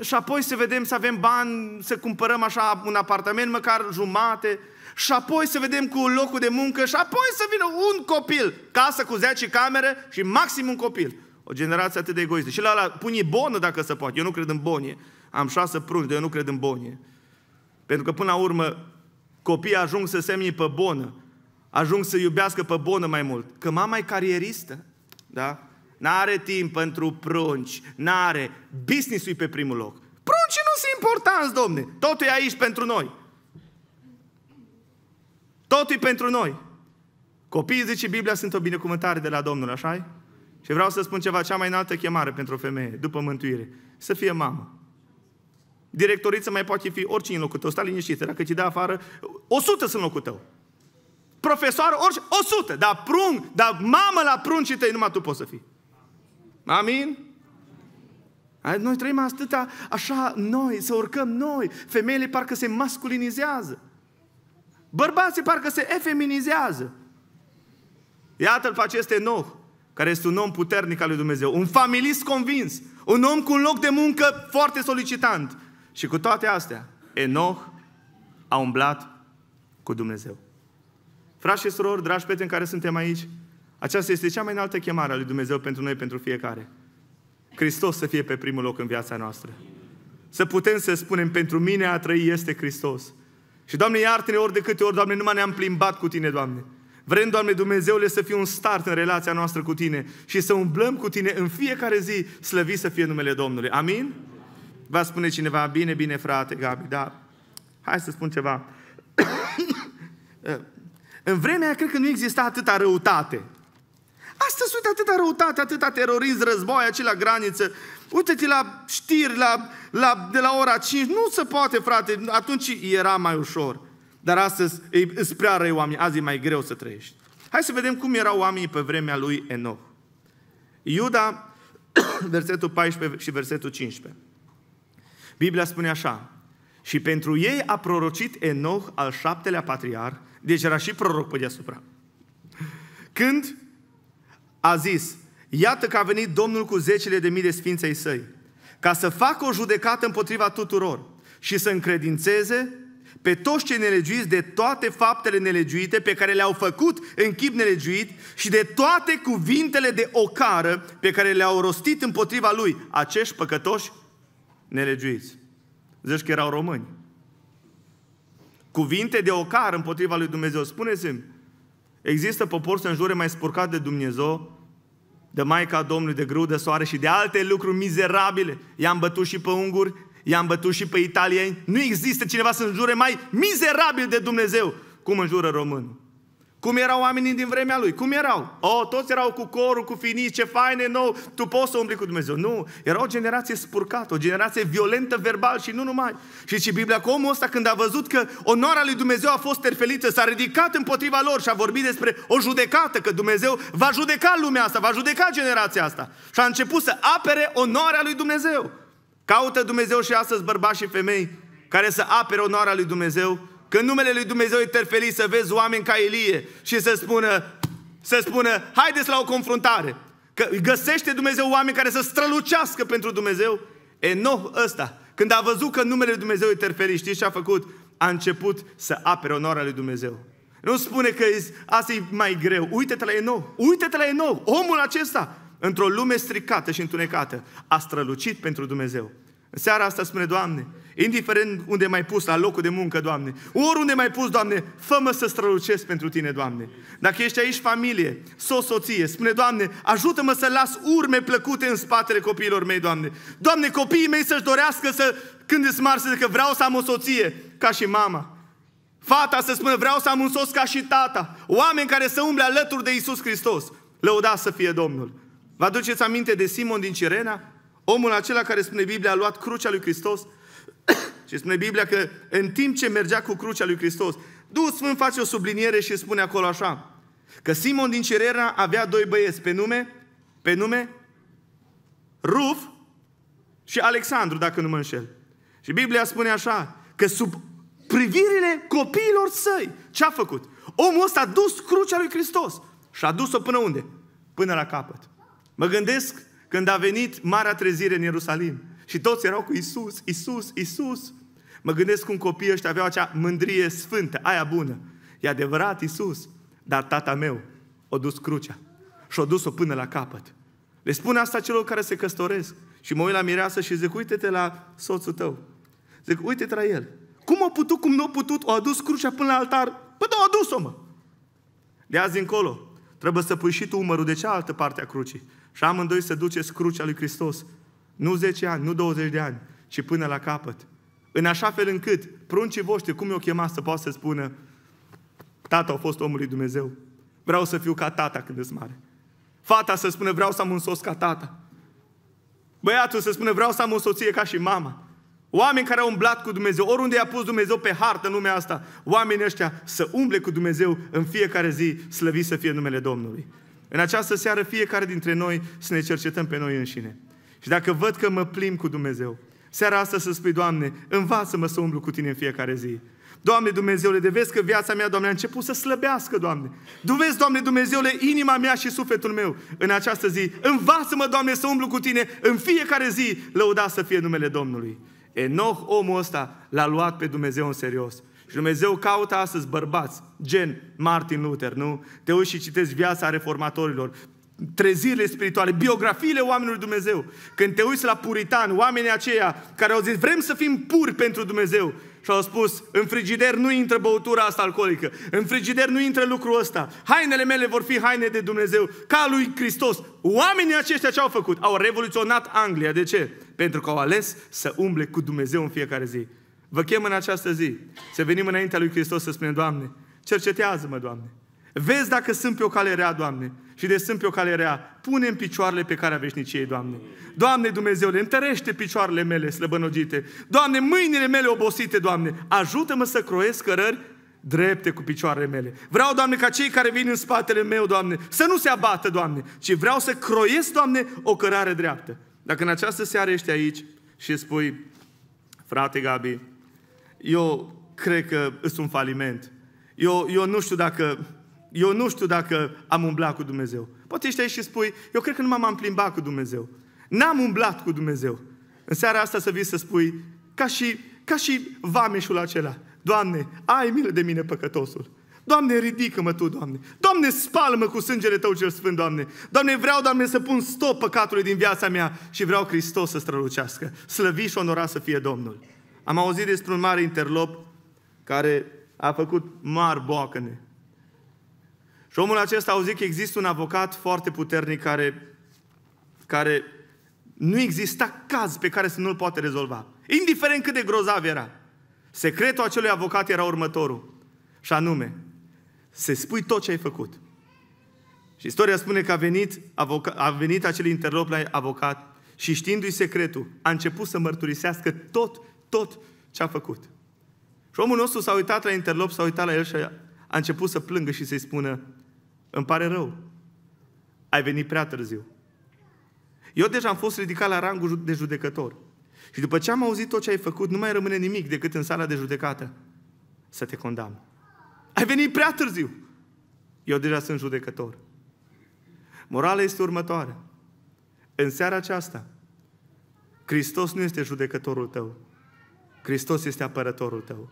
Și apoi să vedem să avem bani, să cumpărăm așa un apartament, măcar jumate. Și apoi să vedem cu locul de muncă și apoi să vină un copil. Casă cu 10 camere și maxim un copil. O generație atât de egoistă. Și la, la pune bonă dacă se poate. Eu nu cred în bonie. Am șase prunci, dar eu nu cred în bonie. Pentru că până la urmă copiii ajung să semne pe bonă, ajung să iubească pe bonă mai mult. Că mama e carieristă, da? N-are timp pentru prunci, n-are. Business-ul pe primul loc. Pruncii nu sunt importanți, domne. Totul e aici pentru noi. Totul e pentru noi. Copiii, zice Biblia, sunt o binecuvântare de la Domnul, așa -i? Și vreau să spun ceva, cea mai înaltă chemare pentru o femeie, după mântuire, să fie mamă. Directoriță mai poate fi oricine în locul tău, stai liniștit, dacă te dă afară, 100 sunt în locul tău. Profesor, orice, 100, dar prun, dar mamă la prunci tăi, numai tu poți să fii. Amin? Noi trăim atâta așa noi, să urcăm noi, femeile parcă se masculinizează. Bărbații parcă se efeminizează. Iată-l pe acest Enoch, care este un om puternic al lui Dumnezeu, un familist convins, un om cu un loc de muncă foarte solicitant, și cu toate astea, Enoch a umblat cu Dumnezeu. Frați și surori, dragi prieteni care suntem aici, aceasta este cea mai înaltă chemare a lui Dumnezeu pentru noi, pentru fiecare. Hristos să fie pe primul loc în viața noastră. Să putem să spunem, pentru mine a trăi este Hristos. Și, Doamne, iartă-ne ori de câte ori, Doamne, numai ne-am plimbat cu Tine, Doamne. Vrem, Doamne Dumnezeule, să fie un start în relația noastră cu Tine și să umblăm cu Tine în fiecare zi, slăvit să fie numele Domnului. Amin? Va spune cineva, bine, bine, frate Gabi, dar hai să spun ceva. în vremea aia, cred că nu exista atâta răutate. Astăzi, uite, atâta răutate, atâta terorism, război, acela la graniță. Uite-te la știri la, la, de la ora 5. Nu se poate, frate. Atunci era mai ușor. Dar astăzi sunt prea răi oameni. Azi e mai greu să trăiești. Hai să vedem cum erau oamenii pe vremea lui Enoch. Iuda, versetul 14 și versetul 15. Biblia spune așa, și pentru ei a prorocit Enoch, al șaptelea patriar, deci era și proroc pe deasupra. Când a zis, iată că a venit Domnul cu zecile de mii de sfinței săi, ca să facă o judecată împotriva tuturor și să încredințeze pe toți cei nelegiuiți de toate faptele nelegiuite pe care le-au făcut în chip nelegiuit și de toate cuvintele de ocară pe care le-au rostit împotriva lui acești păcătoși nelegiuiți. Zici că erau români. Cuvinte de ocar împotriva lui Dumnezeu. Spuneți-mi, există popor să înjure mai spurcat de Dumnezeu, de Maica Domnului, de grâu de soare și de alte lucruri mizerabile. I-am bătut și pe unguri, i-am bătut și pe italieni. Nu există cineva să înjure mai mizerabil de Dumnezeu cum înjură românul. Cum erau oamenii din vremea lui? Cum erau? Oh, toți erau cu corul, cu ce faine, nou, tu poți să umbli cu Dumnezeu. Nu, era o generație spurcată, o generație violentă verbal și nu numai. Și ce Biblia că omul ăsta când a văzut că onoarea lui Dumnezeu a fost terfelită, s-a ridicat împotriva lor și a vorbit despre o judecată, că Dumnezeu va judeca lumea asta, va judeca generația asta. Și a început să apere onoarea lui Dumnezeu. Caută Dumnezeu și astăzi bărbați și femei care să apere onoarea lui Dumnezeu când numele lui Dumnezeu interferi să vezi oameni ca Elie și să spună, să spună, haideți la o confruntare. Că găsește Dumnezeu oameni care să strălucească pentru Dumnezeu. E nou ăsta. Când a văzut că numele lui Dumnezeu interferi, știți ce a făcut? A început să apere onoarea lui Dumnezeu. Nu spune că asta e mai greu. Uite-te la nou. Uite-te la nou. Omul acesta, într-o lume stricată și întunecată, a strălucit pentru Dumnezeu. În seara asta spune, Doamne, Indiferent unde mai pus, la locul de muncă, Doamne. Oriunde mai pus, Doamne, fă-mă să strălucesc pentru Tine, Doamne. Dacă ești aici familie, so soție, spune, Doamne, ajută-mă să las urme plăcute în spatele copiilor mei, Doamne. Doamne, copiii mei să-și dorească să, când îți mari, să zică, vreau să am o soție, ca și mama. Fata să spună, vreau să am un sos ca și tata. Oameni care să umble alături de Isus Hristos. Lăuda să fie Domnul. Vă aduceți aminte de Simon din Cirena? Omul acela care spune Biblia a luat crucea lui Hristos și spune Biblia că în timp ce mergea cu crucea lui Hristos, Duhul Sfânt face o subliniere și spune acolo așa, că Simon din Cirena avea doi băieți pe nume, pe nume Ruf și Alexandru, dacă nu mă înșel. Și Biblia spune așa, că sub privirile copiilor săi, ce a făcut? Omul ăsta a dus crucea lui Hristos și a dus-o până unde? Până la capăt. Mă gândesc când a venit Marea Trezire în Ierusalim. Și toți erau cu Isus, Isus, Isus. Mă gândesc cum copiii ăștia aveau acea mândrie sfântă, aia bună. E adevărat Isus, dar tata meu o dus crucea și o dus-o până la capăt. Le spun asta celor care se căstoresc. și mă uit la mireasă și zic, uite-te la soțul tău. Zic, uite-te la el. Cum a putut, cum nu a putut, o adus crucea până la altar. Păi da, a dus-o, mă. De azi încolo, trebuie să pui și tu umărul de cealaltă parte a crucii. Și amândoi să duceți crucea lui Hristos nu 10 ani, nu 20 de ani, ci până la capăt. În așa fel încât pruncii voștri, cum i-o chema să poată să spună Tata a fost omul lui Dumnezeu. Vreau să fiu ca tata când ești mare. Fata să spună vreau să am un sos ca tata. Băiatul să spună vreau să am o soție ca și mama. Oameni care au umblat cu Dumnezeu, oriunde i-a pus Dumnezeu pe hartă în lumea asta, oamenii ăștia să umble cu Dumnezeu în fiecare zi, slăvi să fie numele Domnului. În această seară fiecare dintre noi să ne cercetăm pe noi înșine. Și dacă văd că mă plim cu Dumnezeu, seara asta să spui, Doamne, învață-mă să umblu cu Tine în fiecare zi. Doamne Dumnezeule, de vezi că viața mea, Doamne, a început să slăbească, Doamne. Du vezi, Doamne Dumnezeule, inima mea și sufletul meu în această zi. Învață-mă, Doamne, să umblu cu Tine în fiecare zi, lăuda să fie numele Domnului. Enoch, omul ăsta, l-a luat pe Dumnezeu în serios. Și Dumnezeu caută astăzi bărbați, gen Martin Luther, nu? Te uiți și citezi viața reformatorilor, trezirile spirituale, biografiile oamenilor Dumnezeu. Când te uiți la puritan, oamenii aceia care au zis vrem să fim puri pentru Dumnezeu și au spus în frigider nu intră băutura asta alcoolică, în frigider nu intră lucrul ăsta, hainele mele vor fi haine de Dumnezeu, ca lui Hristos. Oamenii aceștia ce au făcut? Au revoluționat Anglia. De ce? Pentru că au ales să umble cu Dumnezeu în fiecare zi. Vă chem în această zi să venim înaintea lui Hristos să spunem, Doamne, cercetează-mă, Doamne. Vezi dacă sunt pe o cale rea, Doamne și de sunt pe o cale rea. pune în picioarele pe care a veșniciei, Doamne. Doamne Dumnezeule, întărește picioarele mele slăbănogite. Doamne, mâinile mele obosite, Doamne. Ajută-mă să croiesc cărări drepte cu picioarele mele. Vreau, Doamne, ca cei care vin în spatele meu, Doamne, să nu se abată, Doamne, ci vreau să croiesc, Doamne, o cărare dreaptă. Dacă în această seară ești aici și spui, frate Gabi, eu cred că sunt un faliment. Eu, eu nu știu dacă eu nu știu dacă am umblat cu Dumnezeu. Poate ești aici și spui, eu cred că nu m-am plimbat cu Dumnezeu. N-am umblat cu Dumnezeu. În seara asta să vii să spui, ca și, ca și vameșul acela, Doamne, ai milă de mine păcătosul. Doamne, ridică-mă Tu, Doamne. Doamne, spală-mă cu sângele Tău cel sfânt, Doamne. Doamne, vreau, Doamne, să pun stop păcatului din viața mea și vreau Hristos să strălucească. Slăvi și onora să fie Domnul. Am auzit despre un mare interlop care a făcut mari boacăne și omul acesta auzit că există un avocat foarte puternic care, care nu exista caz pe care să nu-l poate rezolva. Indiferent cât de grozav era. Secretul acelui avocat era următorul. Și anume, se spui tot ce ai făcut. Și istoria spune că a venit, avoca, a venit acel interlop la avocat și știindu-i secretul, a început să mărturisească tot, tot ce a făcut. Și omul nostru s-a uitat la interlop, s-a uitat la el și a, a început să plângă și să-i spună, îmi pare rău. Ai venit prea târziu. Eu deja am fost ridicat la rangul de judecător. Și după ce am auzit tot ce ai făcut, nu mai rămâne nimic decât în sala de judecată să te condamn. Ai venit prea târziu. Eu deja sunt judecător. Morala este următoare: În seara aceasta, Hristos nu este judecătorul tău. Hristos este apărătorul tău.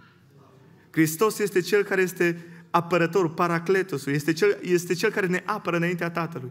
Hristos este cel care este apărătorul, paracletosul, este cel, este cel care ne apără înaintea Tatălui.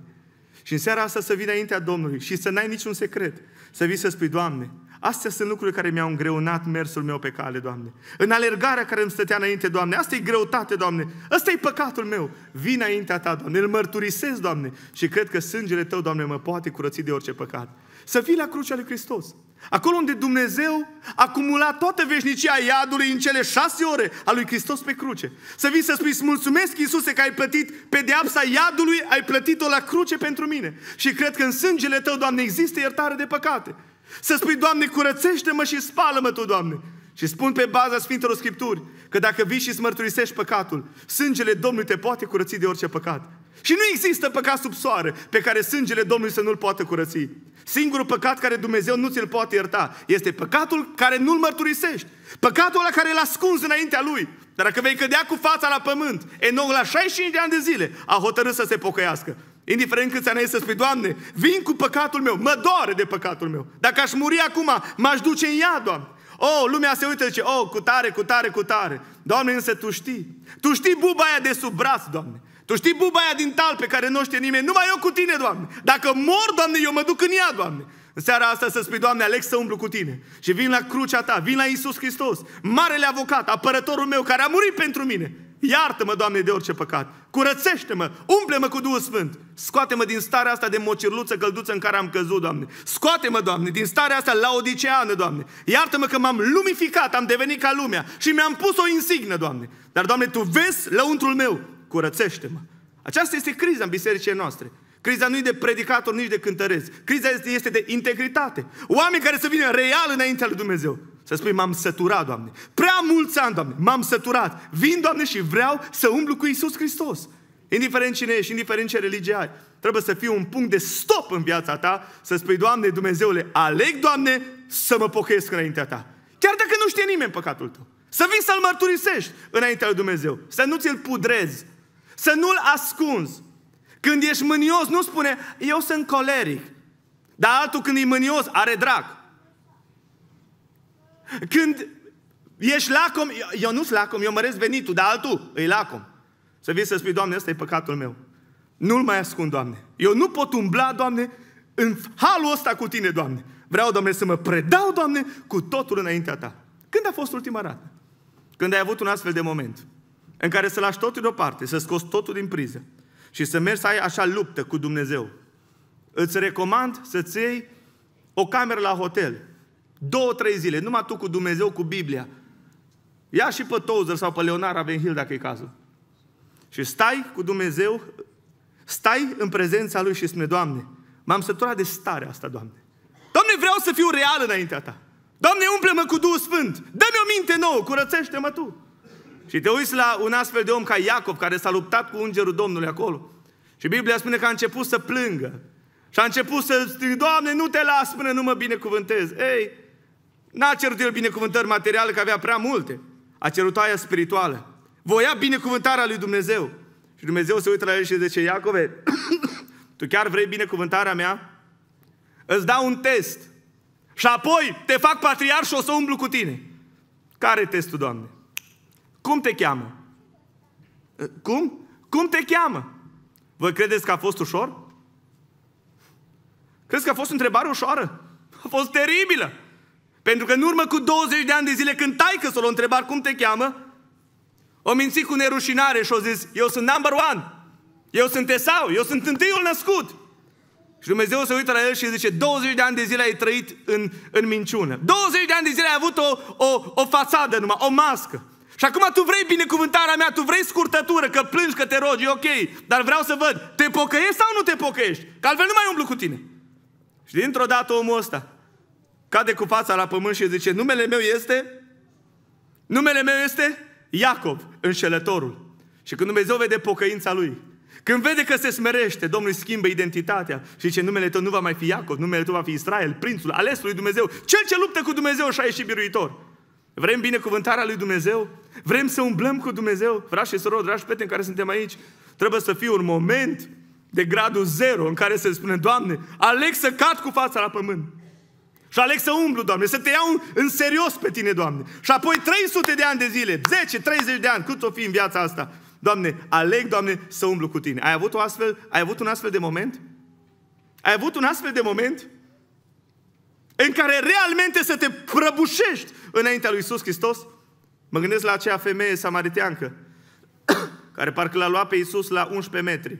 Și în seara asta să vii înaintea Domnului și să n-ai niciun secret. Să vii să spui, Doamne, astea sunt lucruri care mi-au îngreunat mersul meu pe cale, Doamne. În alergarea care îmi stătea înainte, Doamne, asta e greutate, Doamne. Asta e păcatul meu. Vin înaintea Ta, Doamne, îl mărturisesc, Doamne. Și cred că sângele Tău, Doamne, mă poate curăți de orice păcat. Să fii la crucea lui Hristos. Acolo unde Dumnezeu acumula toată veșnicia iadului în cele șase ore a lui Hristos pe cruce. Să vii să spui, mulțumesc Iisuse că ai plătit pedeapsa iadului, ai plătit-o la cruce pentru mine. Și cred că în sângele Tău, Doamne, există iertare de păcate. Să spui, Doamne, curățește-mă și spală-mă Tu, Doamne. Și spun pe baza Sfintelor Scripturi că dacă vii și smărturisești păcatul, sângele Domnului te poate curăți de orice păcat. Și nu există păcat sub soare pe care sângele Domnului să nu-l poată curăți. Singurul păcat care Dumnezeu nu ți-l poate ierta este păcatul care nu-l mărturisești. Păcatul ăla care l ascuns înaintea lui. Dar dacă vei cădea cu fața la pământ, Enoch la 65 de ani de zile a hotărât să se pocăiască. Indiferent câți ani ai să spui, Doamne, vin cu păcatul meu, mă doare de păcatul meu. Dacă aș muri acum, m-aș duce în ea, Doamne. Oh, lumea se uită și zice, oh, cu tare, cu tare, cu tare. Doamne, însă Tu știi. Tu știi buba aia de sub braț, Doamne. Tu știi buba aia din tal pe care nu știe nimeni? Numai eu cu tine, Doamne. Dacă mor, Doamne, eu mă duc în ea, Doamne. În seara asta să spui, Doamne, aleg să umblu cu tine. Și vin la crucea ta, vin la Isus Hristos, marele avocat, apărătorul meu care a murit pentru mine. Iartă-mă, Doamne, de orice păcat. Curățește-mă, umple-mă cu Duhul Sfânt. Scoate-mă din starea asta de mocirluță călduță în care am căzut, Doamne. Scoate-mă, Doamne, din starea asta la odiceană, Doamne. Iartă-mă că m-am lumificat, am devenit ca lumea și mi-am pus o insignă, Doamne. Dar, Doamne, Tu vezi lăuntrul meu, curățește-mă. Aceasta este criza în bisericile noastre. Criza nu e de predicator, nici de cântăreți. Criza este, este de integritate. Oameni care să vină real înaintea lui Dumnezeu. Să spui, m-am săturat, Doamne. Prea mulți ani, Doamne, m-am săturat. Vin, Doamne, și vreau să umblu cu Isus Hristos. Indiferent cine ești, indiferent ce religie ai, trebuie să fii un punct de stop în viața ta, să spui, Doamne, Dumnezeule, aleg, Doamne, să mă pocăiesc înaintea ta. Chiar dacă nu știe nimeni păcatul tău. Să vii să-l mărturisești înaintea lui Dumnezeu. Să nu ți-l pudrezi să nu-l ascunzi. Când ești mânios, nu spune, eu sunt coleric. Dar altul când e mânios, are drag. Când ești lacom, eu, nu sunt lacom, eu măresc venitul, dar altul e lacom. Să vii să spui, Doamne, ăsta e păcatul meu. Nu-l mai ascund, Doamne. Eu nu pot umbla, Doamne, în halul ăsta cu Tine, Doamne. Vreau, Doamne, să mă predau, Doamne, cu totul înaintea Ta. Când a fost ultima dată? Când ai avut un astfel de moment? în care să lași totul deoparte, să scoți totul din priză și să mergi să ai așa luptă cu Dumnezeu. Îți recomand să-ți iei o cameră la hotel. Două, trei zile, numai tu cu Dumnezeu, cu Biblia. Ia și pe Tozer sau pe Leonar Ravenhill, dacă e cazul. Și stai cu Dumnezeu, stai în prezența Lui și spune, Doamne, m-am săturat de starea asta, Doamne. Doamne, vreau să fiu real înaintea Ta. Doamne, umple-mă cu Duhul Sfânt. Dă-mi o minte nouă, curățește-mă Tu. Și te uiți la un astfel de om ca Iacob, care s-a luptat cu îngerul Domnului acolo. Și Biblia spune că a început să plângă. Și a început să strigă, Doamne, nu te las până nu mă binecuvântez. Ei, n-a cerut el binecuvântări materiale, că avea prea multe. A cerut aia spirituală. Voia binecuvântarea lui Dumnezeu. Și Dumnezeu se uită la el și zice, Iacove, tu chiar vrei binecuvântarea mea? Îți dau un test. Și apoi te fac patriar și o să umblu cu tine. Care e testul, Doamne? Cum te cheamă? Cum? Cum te cheamă? Vă credeți că a fost ușor? Crezi că a fost o întrebare ușoară? A fost teribilă! Pentru că în urmă cu 20 de ani de zile, când taică să o întrebat cum te cheamă, o minți cu nerușinare și o zis, eu sunt number one, eu sunt Esau, eu sunt întâiul născut. Și Dumnezeu se uită la el și zice, 20 de ani de zile ai trăit în, în minciună. 20 de ani de zile ai avut o, o, o fațadă numai, o mască. Și acum tu vrei binecuvântarea mea, tu vrei scurtătură, că plângi, că te rogi, e ok, dar vreau să văd, te pocăiești sau nu te pocăiești? Că altfel nu mai umblu cu tine. Și dintr-o dată omul ăsta cade cu fața la pământ și zice, numele meu este, numele meu este Iacob, înșelătorul. Și când Dumnezeu vede pocăința lui, când vede că se smerește, Domnul îi schimbă identitatea și zice, numele tău nu va mai fi Iacov, numele tău va fi Israel, prințul, ales lui Dumnezeu, cel ce luptă cu Dumnezeu și a ieșit biruitor. Vrem binecuvântarea lui Dumnezeu? Vrem să umblăm cu Dumnezeu? Frați și sorori, dragi prieteni care suntem aici, trebuie să fie un moment de gradul zero în care se spune, Doamne, aleg să cad cu fața la pământ. Și aleg să umblu, Doamne, să te iau în serios pe Tine, Doamne. Și apoi 300 de ani de zile, 10, 30 de ani, cât o fi în viața asta. Doamne, aleg, Doamne, să umblu cu Tine. Ai avut, o astfel, ai avut un astfel de moment? Ai avut un astfel de moment? în care realmente să te prăbușești înaintea lui Isus Hristos? Mă gândesc la acea femeie samariteancă care parcă l-a luat pe Isus la 11 metri.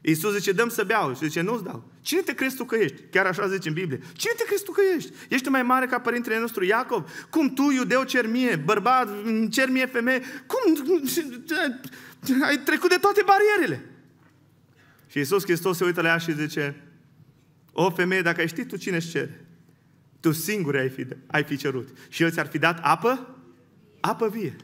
Isus zice, dăm să beau. Și zice, nu-ți dau. Cine te crezi tu că ești? Chiar așa zice în Biblie. Cine te crezi tu că ești? Ești mai mare ca părintele nostru Iacov? Cum tu, iudeu, cer mie, bărbat, cer mie femeie? Cum? Ai trecut de toate barierele. Și Isus Hristos se uită la ea și zice, o femeie, dacă ai ști tu cine-și cere, tu singur ai fi, ai fi cerut. Și El ți-ar fi dat apă? Apă vie.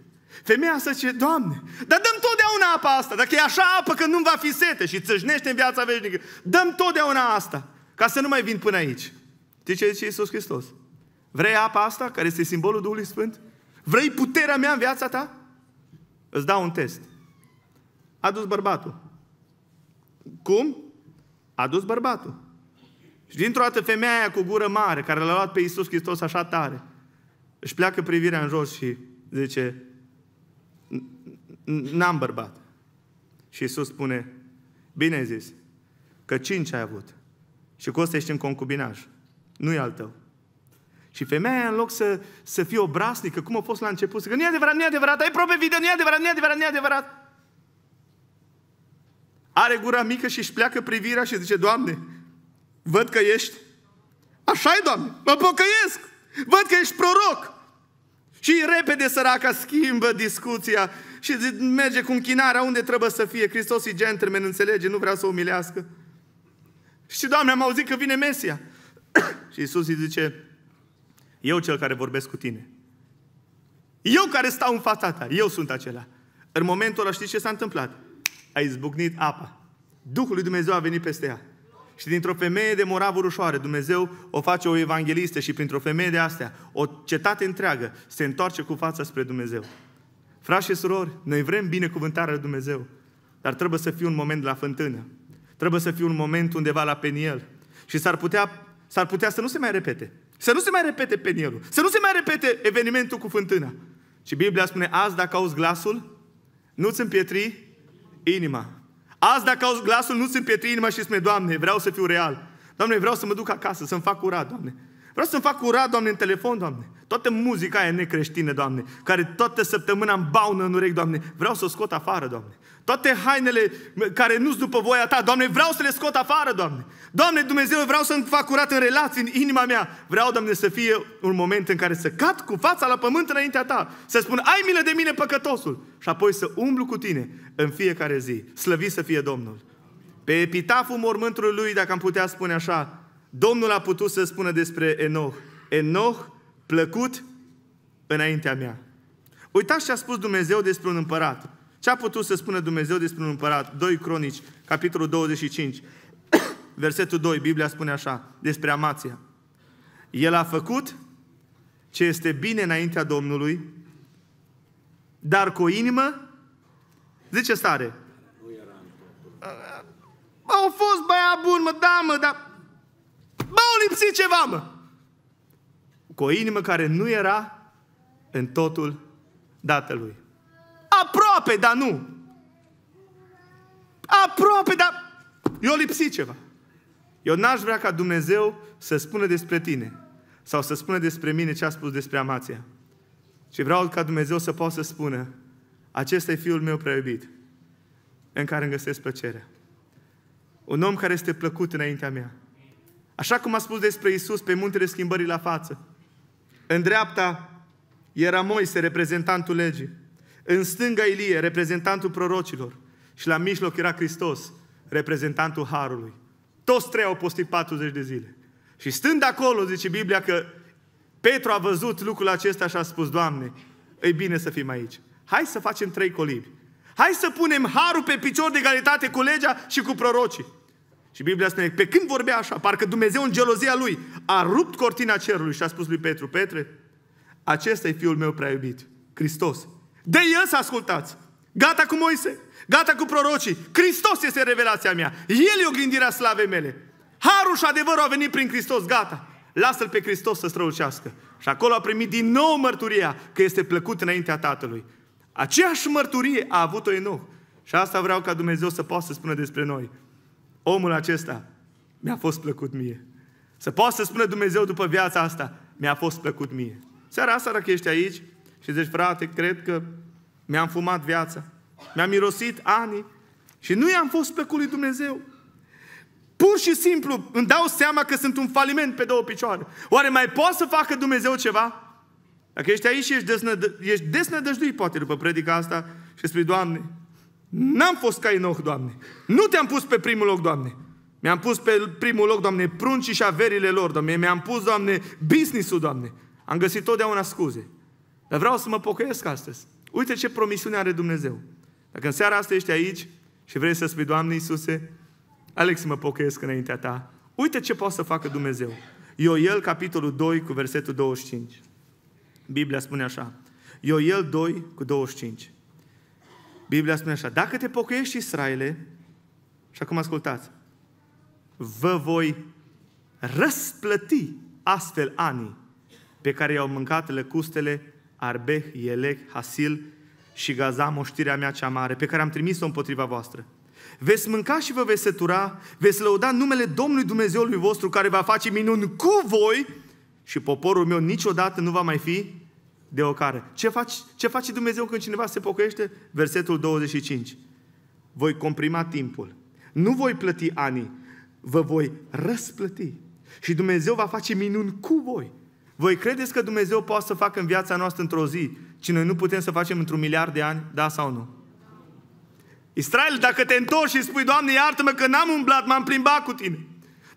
Femeia să zice, Doamne, dar dăm totdeauna apa asta, dacă e așa apă că nu va fi sete și țâșnește în viața veșnică, dăm totdeauna asta, ca să nu mai vin până aici. Știi ce zice Iisus Hristos? Vrei apa asta, care este simbolul Duhului Sfânt? Vrei puterea mea în viața ta? Îți dau un test. A dus bărbatul. Cum? A dus bărbatul. Și dintr-o dată femeia aia cu gură mare, care l-a luat pe Iisus Hristos așa tare, își pleacă privirea în jos și zice, n-am bărbat. Și Iisus spune, bine zis, că cinci ai avut și cu ăsta ești în concubinaj, nu e al tău. Și femeia, în loc să, să fie obrasnică, cum a fost la început, să că nu e adevărat, nu e adevărat, ai probe video, nu e adevărat, nu e adevărat, nu e adevărat. Are gura mică și își pleacă privirea și zice, Doamne, Văd că ești așa e, Doamne, mă pocăiesc, văd că ești proroc. Și repede săraca schimbă discuția și merge cu închinarea unde trebuie să fie. Hristos e gentleman, înțelege, nu vrea să o umilească. Și Doamne, am auzit că vine Mesia. și Isus îi zice, eu cel care vorbesc cu tine. Eu care stau în fața ta, eu sunt acela. În momentul ăla știți ce s-a întâmplat? A izbucnit apa. Duhul lui Dumnezeu a venit peste ea și dintr-o femeie de moravuri ușoare, Dumnezeu o face o evanghelistă și printr-o femeie de astea, o cetate întreagă se întoarce cu fața spre Dumnezeu. Frați și surori, noi vrem binecuvântarea lui Dumnezeu, dar trebuie să fie un moment la fântână. Trebuie să fie un moment undeva la peniel. Și s-ar putea, s-ar putea să nu se mai repete. Să nu se mai repete penielul. Să nu se mai repete evenimentul cu fântâna. Și Biblia spune, azi dacă auzi glasul, nu-ți împietri inima. Azi, dacă auzi glasul, nu-ți împietri inima și spune, Doamne, vreau să fiu real. Doamne, vreau să mă duc acasă, să-mi fac curat, Doamne. Vreau să-mi fac curat, Doamne, în telefon, Doamne. Toată muzica aia necreștină, Doamne, care toată săptămâna îmi baună în urechi, Doamne. Vreau să o scot afară, Doamne. Toate hainele care nu sunt după voia ta, Doamne, vreau să le scot afară, Doamne. Doamne, Dumnezeu, vreau să-mi fac curat în relații, în inima mea. Vreau, Doamne, să fie un moment în care să cad cu fața la pământ înaintea ta. Să spun, ai milă de mine, păcătosul. Și apoi să umblu cu tine în fiecare zi. Slăvi să fie Domnul. Pe epitaful mormântului lui, dacă am putea spune așa, Domnul a putut să spună despre Enoch. Enoch, plăcut înaintea mea. Uitați ce a spus Dumnezeu despre un împărat. Ce a putut să spună Dumnezeu despre un împărat? 2 Cronici, capitolul 25, versetul 2, Biblia spune așa, despre Amația. El a făcut ce este bine înaintea Domnului, dar cu o inimă, zice stare. Au fost băia bun, mă, da, mă, dar m-au lipsit ceva, mă. Cu o inimă care nu era în totul dată lui aproape, dar nu. Aproape, dar eu lipsi ceva. Eu n-aș vrea ca Dumnezeu să spună despre tine sau să spună despre mine ce a spus despre Amația. Și vreau ca Dumnezeu să poată să spună, acesta e fiul meu preiubit în care îmi găsesc plăcerea. Un om care este plăcut înaintea mea. Așa cum a spus despre Isus pe muntele schimbării la față. În dreapta era Moise, reprezentantul legii. În stânga Ilie, reprezentantul prorocilor. Și la mijloc era Hristos, reprezentantul Harului. Toți trei au postit 40 de zile. Și stând acolo, zice Biblia că Petru a văzut lucrul acesta și a spus, Doamne, e bine să fim aici. Hai să facem trei colibri. Hai să punem harul pe picior de egalitate cu legea și cu prorocii. Și Biblia spune, pe când vorbea așa, parcă Dumnezeu în gelozia lui a rupt cortina cerului și a spus lui Petru, Petre, acesta e fiul meu prea iubit, Hristos, de el să ascultați. Gata cu Moise, gata cu prorocii. Hristos este revelația mea. El e oglindirea slavei mele. Harul și adevărul a venit prin Hristos, gata. Lasă-L pe Hristos să strălucească. Și acolo a primit din nou mărturia că este plăcut înaintea Tatălui. Aceeași mărturie a avut-o Enoch. Și asta vreau ca Dumnezeu să poată să spună despre noi. Omul acesta mi-a fost plăcut mie. Să poată să spună Dumnezeu după viața asta, mi-a fost plăcut mie. Seara asta, dacă ești aici, și zici, frate, cred că mi-am fumat viața, mi-am mirosit ani și nu i-am fost pe lui Dumnezeu. Pur și simplu îmi dau seama că sunt un faliment pe două picioare. Oare mai poate să facă Dumnezeu ceva? Dacă ești aici și ești, desnădă, ești desnădăjduit, poate, după predica asta și spui, Doamne, n-am fost ca Enoch, Doamne. Nu te-am pus pe primul loc, Doamne. Mi-am pus pe primul loc, Doamne, pruncii și averile lor, Doamne. Mi-am pus, Doamne, business-ul, Doamne. Am găsit totdeauna scuze. Dar vreau să mă pocăiesc astăzi. Uite ce promisiune are Dumnezeu. Dacă în seara asta ești aici și vrei să spui, Doamne Iisuse, Alex, mă pocăiesc înaintea Ta. Uite ce poate să facă Dumnezeu. Ioel, capitolul 2, cu versetul 25. Biblia spune așa. Ioel 2, cu 25. Biblia spune așa. Dacă te pocăiești, Israele, și acum ascultați, vă voi răsplăti astfel anii pe care i-au mâncat lăcustele Arbeh, ielek, Hasil și Gaza, moștirea mea cea mare, pe care am trimis-o împotriva voastră. Veți mânca și vă veți sătura, veți lăuda numele Domnului Dumnezeului vostru care va face minuni cu voi și poporul meu niciodată nu va mai fi de ocare. Ce, faci, ce face Dumnezeu când cineva se pocăiește? Versetul 25. Voi comprima timpul. Nu voi plăti ani, vă voi răsplăti. Și Dumnezeu va face minuni cu voi. Voi credeți că Dumnezeu poate să facă în viața noastră într-o zi ce noi nu putem să facem într-un miliard de ani? Da sau nu? Israel, dacă te întorci și spui, Doamne, iartă-mă că n-am umblat, m-am plimbat cu tine.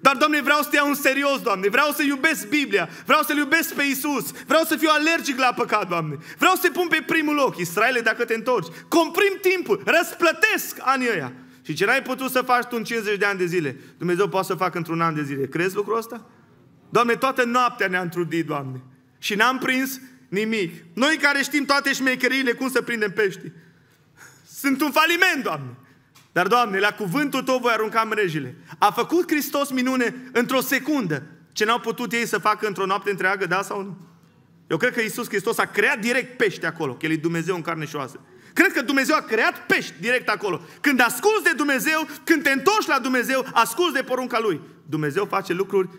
Dar, Doamne, vreau să te iau în serios, Doamne. Vreau să iubesc Biblia. Vreau să-L iubesc pe Isus. Vreau să fiu alergic la păcat, Doamne. Vreau să te pun pe primul loc. Israele, dacă te întorci, comprim timpul, răsplătesc anii ăia. Și ce n-ai putut să faci tu în 50 de ani de zile, Dumnezeu poate să facă într-un an de zile. Crezi lucrul ăsta? Doamne, toată noaptea ne-am trudit, Doamne. Și n-am prins nimic. Noi care știm toate șmecheriile, cum să prindem pești? Sunt un faliment, Doamne. Dar, Doamne, la cuvântul Tău voi arunca mrejile. A făcut Hristos minune într-o secundă. Ce n-au putut ei să facă într-o noapte întreagă, da sau nu? Eu cred că Isus Hristos a creat direct pește acolo, că El e Dumnezeu în carne și oase. Cred că Dumnezeu a creat pești direct acolo. Când asculți de Dumnezeu, când te întorci la Dumnezeu, asculți de porunca Lui. Dumnezeu face lucruri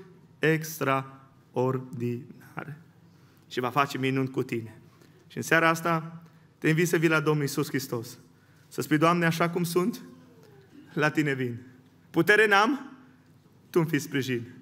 extraordinare. Și va face minuni cu tine. Și în seara asta te invit să vii la Domnul Isus Hristos. Să spui, Doamne, așa cum sunt, la tine vin. Putere n-am, tu îmi fii sprijin.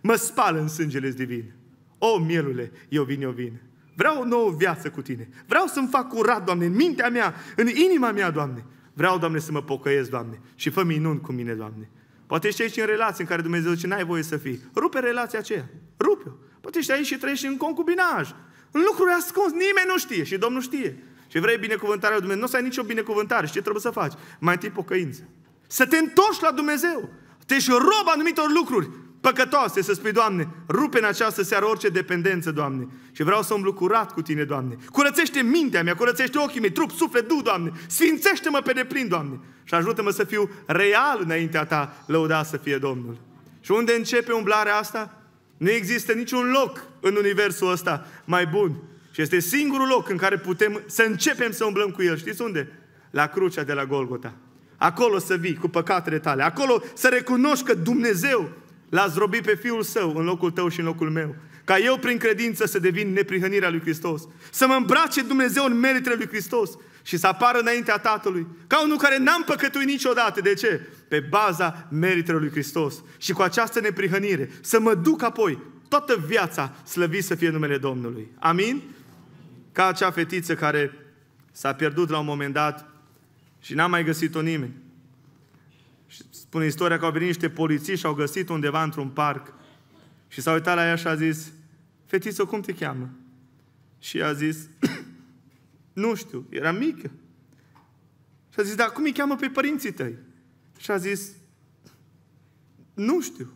Mă spal în sângele divin. O, mielule, eu vin, eu vin. Vreau o nouă viață cu tine. Vreau să-mi fac curat, Doamne, în mintea mea, în inima mea, Doamne. Vreau, Doamne, să mă pocăiesc, Doamne, și fă minuni cu mine, Doamne. Poate ești aici în relație în care Dumnezeu zice, n-ai voie să fii. Rupe relația aceea. Rupe-o. Poate ești aici și trăiești în concubinaj. În lucruri ascuns. Nimeni nu știe și Domnul știe. Și vrei binecuvântarea lui Dumnezeu. Nu o să ai nicio binecuvântare. Și ce trebuie să faci? Mai întâi pocăință. Să te întorci la Dumnezeu. Te ești rob anumitor lucruri păcătoase, să spui, Doamne, rupe în această seară orice dependență, Doamne, și vreau să umblu curat cu Tine, Doamne. Curățește mintea mea, curățește ochii mei, trup, suflet, du Doamne, sfințește-mă pe deplin, Doamne, și ajută-mă să fiu real înaintea Ta, lăudat să fie Domnul. Și unde începe umblarea asta? Nu există niciun loc în universul ăsta mai bun. Și este singurul loc în care putem să începem să umblăm cu El. Știți unde? La crucea de la Golgota. Acolo să vii cu păcatele tale. Acolo să recunoști că Dumnezeu L-a zdrobit pe Fiul Său în locul tău și în locul meu. Ca eu prin credință să devin neprihănirea lui Hristos. Să mă îmbrace Dumnezeu în meritele lui Hristos și să apară înaintea Tatălui. Ca unul care n-am păcătuit niciodată. De ce? Pe baza meritelor lui Hristos. Și cu această neprihănire să mă duc apoi toată viața slăvit să fie numele Domnului. Amin? Ca acea fetiță care s-a pierdut la un moment dat și n-a mai găsit-o nimeni. Și spune istoria că au venit niște polițiști și au găsit undeva într-un parc. Și s au uitat la ea și a zis, fetiță, cum te cheamă? Și a zis, nu știu, era mică. Și a zis, dar cum îi cheamă pe părinții tăi? Și a zis, nu știu.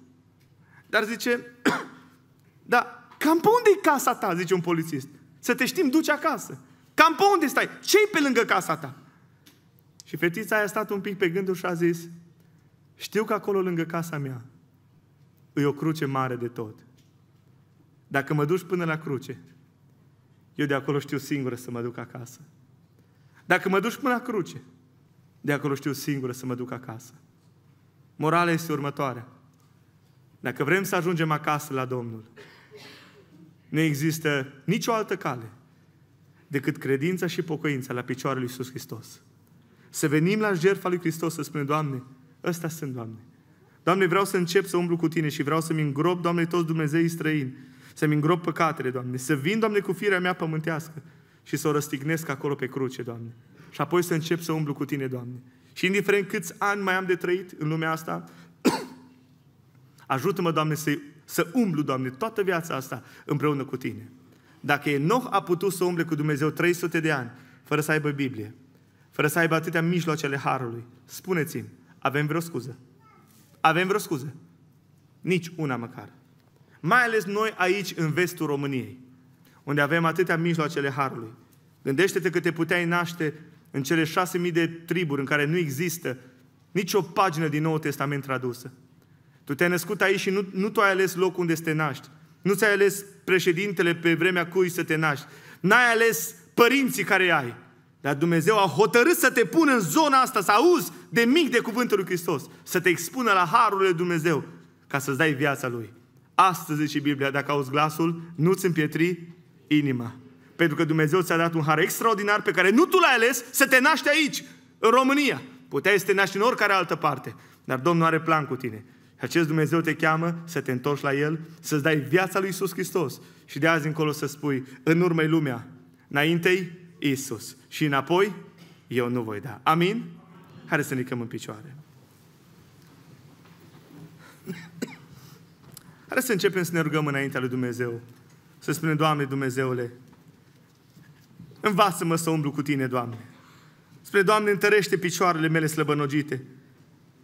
Dar zice, da, cam pe unde e casa ta, zice un polițist. Să te știm, duci acasă. Cam pe unde stai? ce pe lângă casa ta? Și fetița aia a stat un pic pe gânduri și a zis, știu că acolo lângă casa mea e o cruce mare de tot. Dacă mă duci până la cruce, eu de acolo știu singură să mă duc acasă. Dacă mă duci până la cruce, de acolo știu singură să mă duc acasă. Morala este următoarea. Dacă vrem să ajungem acasă la Domnul, nu există nicio altă cale decât credința și pocăința la picioarele lui Iisus Hristos. Să venim la jertfa lui Hristos să spunem, Doamne, Ăsta sunt, Doamne. Doamne, vreau să încep să umblu cu Tine și vreau să-mi îngrop, Doamne, toți Dumnezeii străini. Să-mi îngrop păcatele, Doamne. Să vin, Doamne, cu firea mea pământească și să o răstignesc acolo pe cruce, Doamne. Și apoi să încep să umblu cu Tine, Doamne. Și indiferent câți ani mai am de trăit în lumea asta, ajută-mă, Doamne, să, să umblu, Doamne, toată viața asta împreună cu Tine. Dacă Enoch a putut să umble cu Dumnezeu 300 de ani, fără să aibă Biblie, fără să aibă atâtea mijloacele Harului, spuneți-mi, avem vreo scuză? Avem vreo scuză? Nici una măcar. Mai ales noi aici, în vestul României, unde avem atâtea mijloacele Harului. Gândește-te că te puteai naște în cele șase mii de triburi în care nu există nicio pagină din Noul Testament tradusă. Tu te-ai născut aici și nu, nu tu ai ales locul unde să te naști. Nu ți-ai ales președintele pe vremea cui să te naști. N-ai ales părinții care ai. Dar Dumnezeu a hotărât să te pună în zona asta, să auzi de mic de cuvântul lui Hristos, să te expună la harul lui Dumnezeu, ca să-ți dai viața lui. Astăzi zice Biblia, dacă auzi glasul, nu-ți împietri inima. Pentru că Dumnezeu ți-a dat un har extraordinar pe care nu tu l-ai ales să te naști aici, în România. Puteai să te naști în oricare altă parte, dar Domnul are plan cu tine. Acest Dumnezeu te cheamă să te întorci la El, să-ți dai viața lui Iisus Hristos și de azi încolo să spui, în urmă lumea, înaintei Isus. Și înapoi, eu nu voi da. Amin? Haideți să ne ridicăm în picioare. Haideți să începem să ne rugăm înaintea lui Dumnezeu. Să spunem, Doamne Dumnezeule, învață-mă să umblu cu Tine, Doamne. Spre, Doamne, întărește picioarele mele slăbănogite.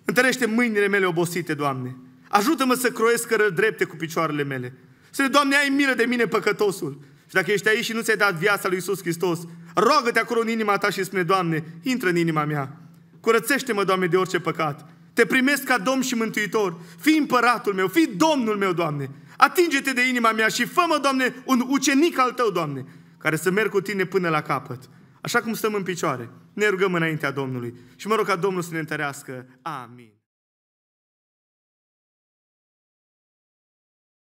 Întărește mâinile mele obosite, Doamne. Ajută-mă să croiesc cărări drepte cu picioarele mele. Spre, Doamne, ai milă de mine, păcătosul. Și dacă ești aici și nu ți-ai dat viața lui Isus Hristos, Roagă-te acolo în inima ta și spune, Doamne, intră în inima mea. Curățește-mă, Doamne, de orice păcat. Te primesc ca Domn și Mântuitor. Fii împăratul meu, fii Domnul meu, Doamne. Atinge-te de inima mea și fă-mă, Doamne, un ucenic al Tău, Doamne, care să merg cu Tine până la capăt. Așa cum stăm în picioare, ne rugăm înaintea Domnului și mă rog ca Domnul să ne întărească. Amin.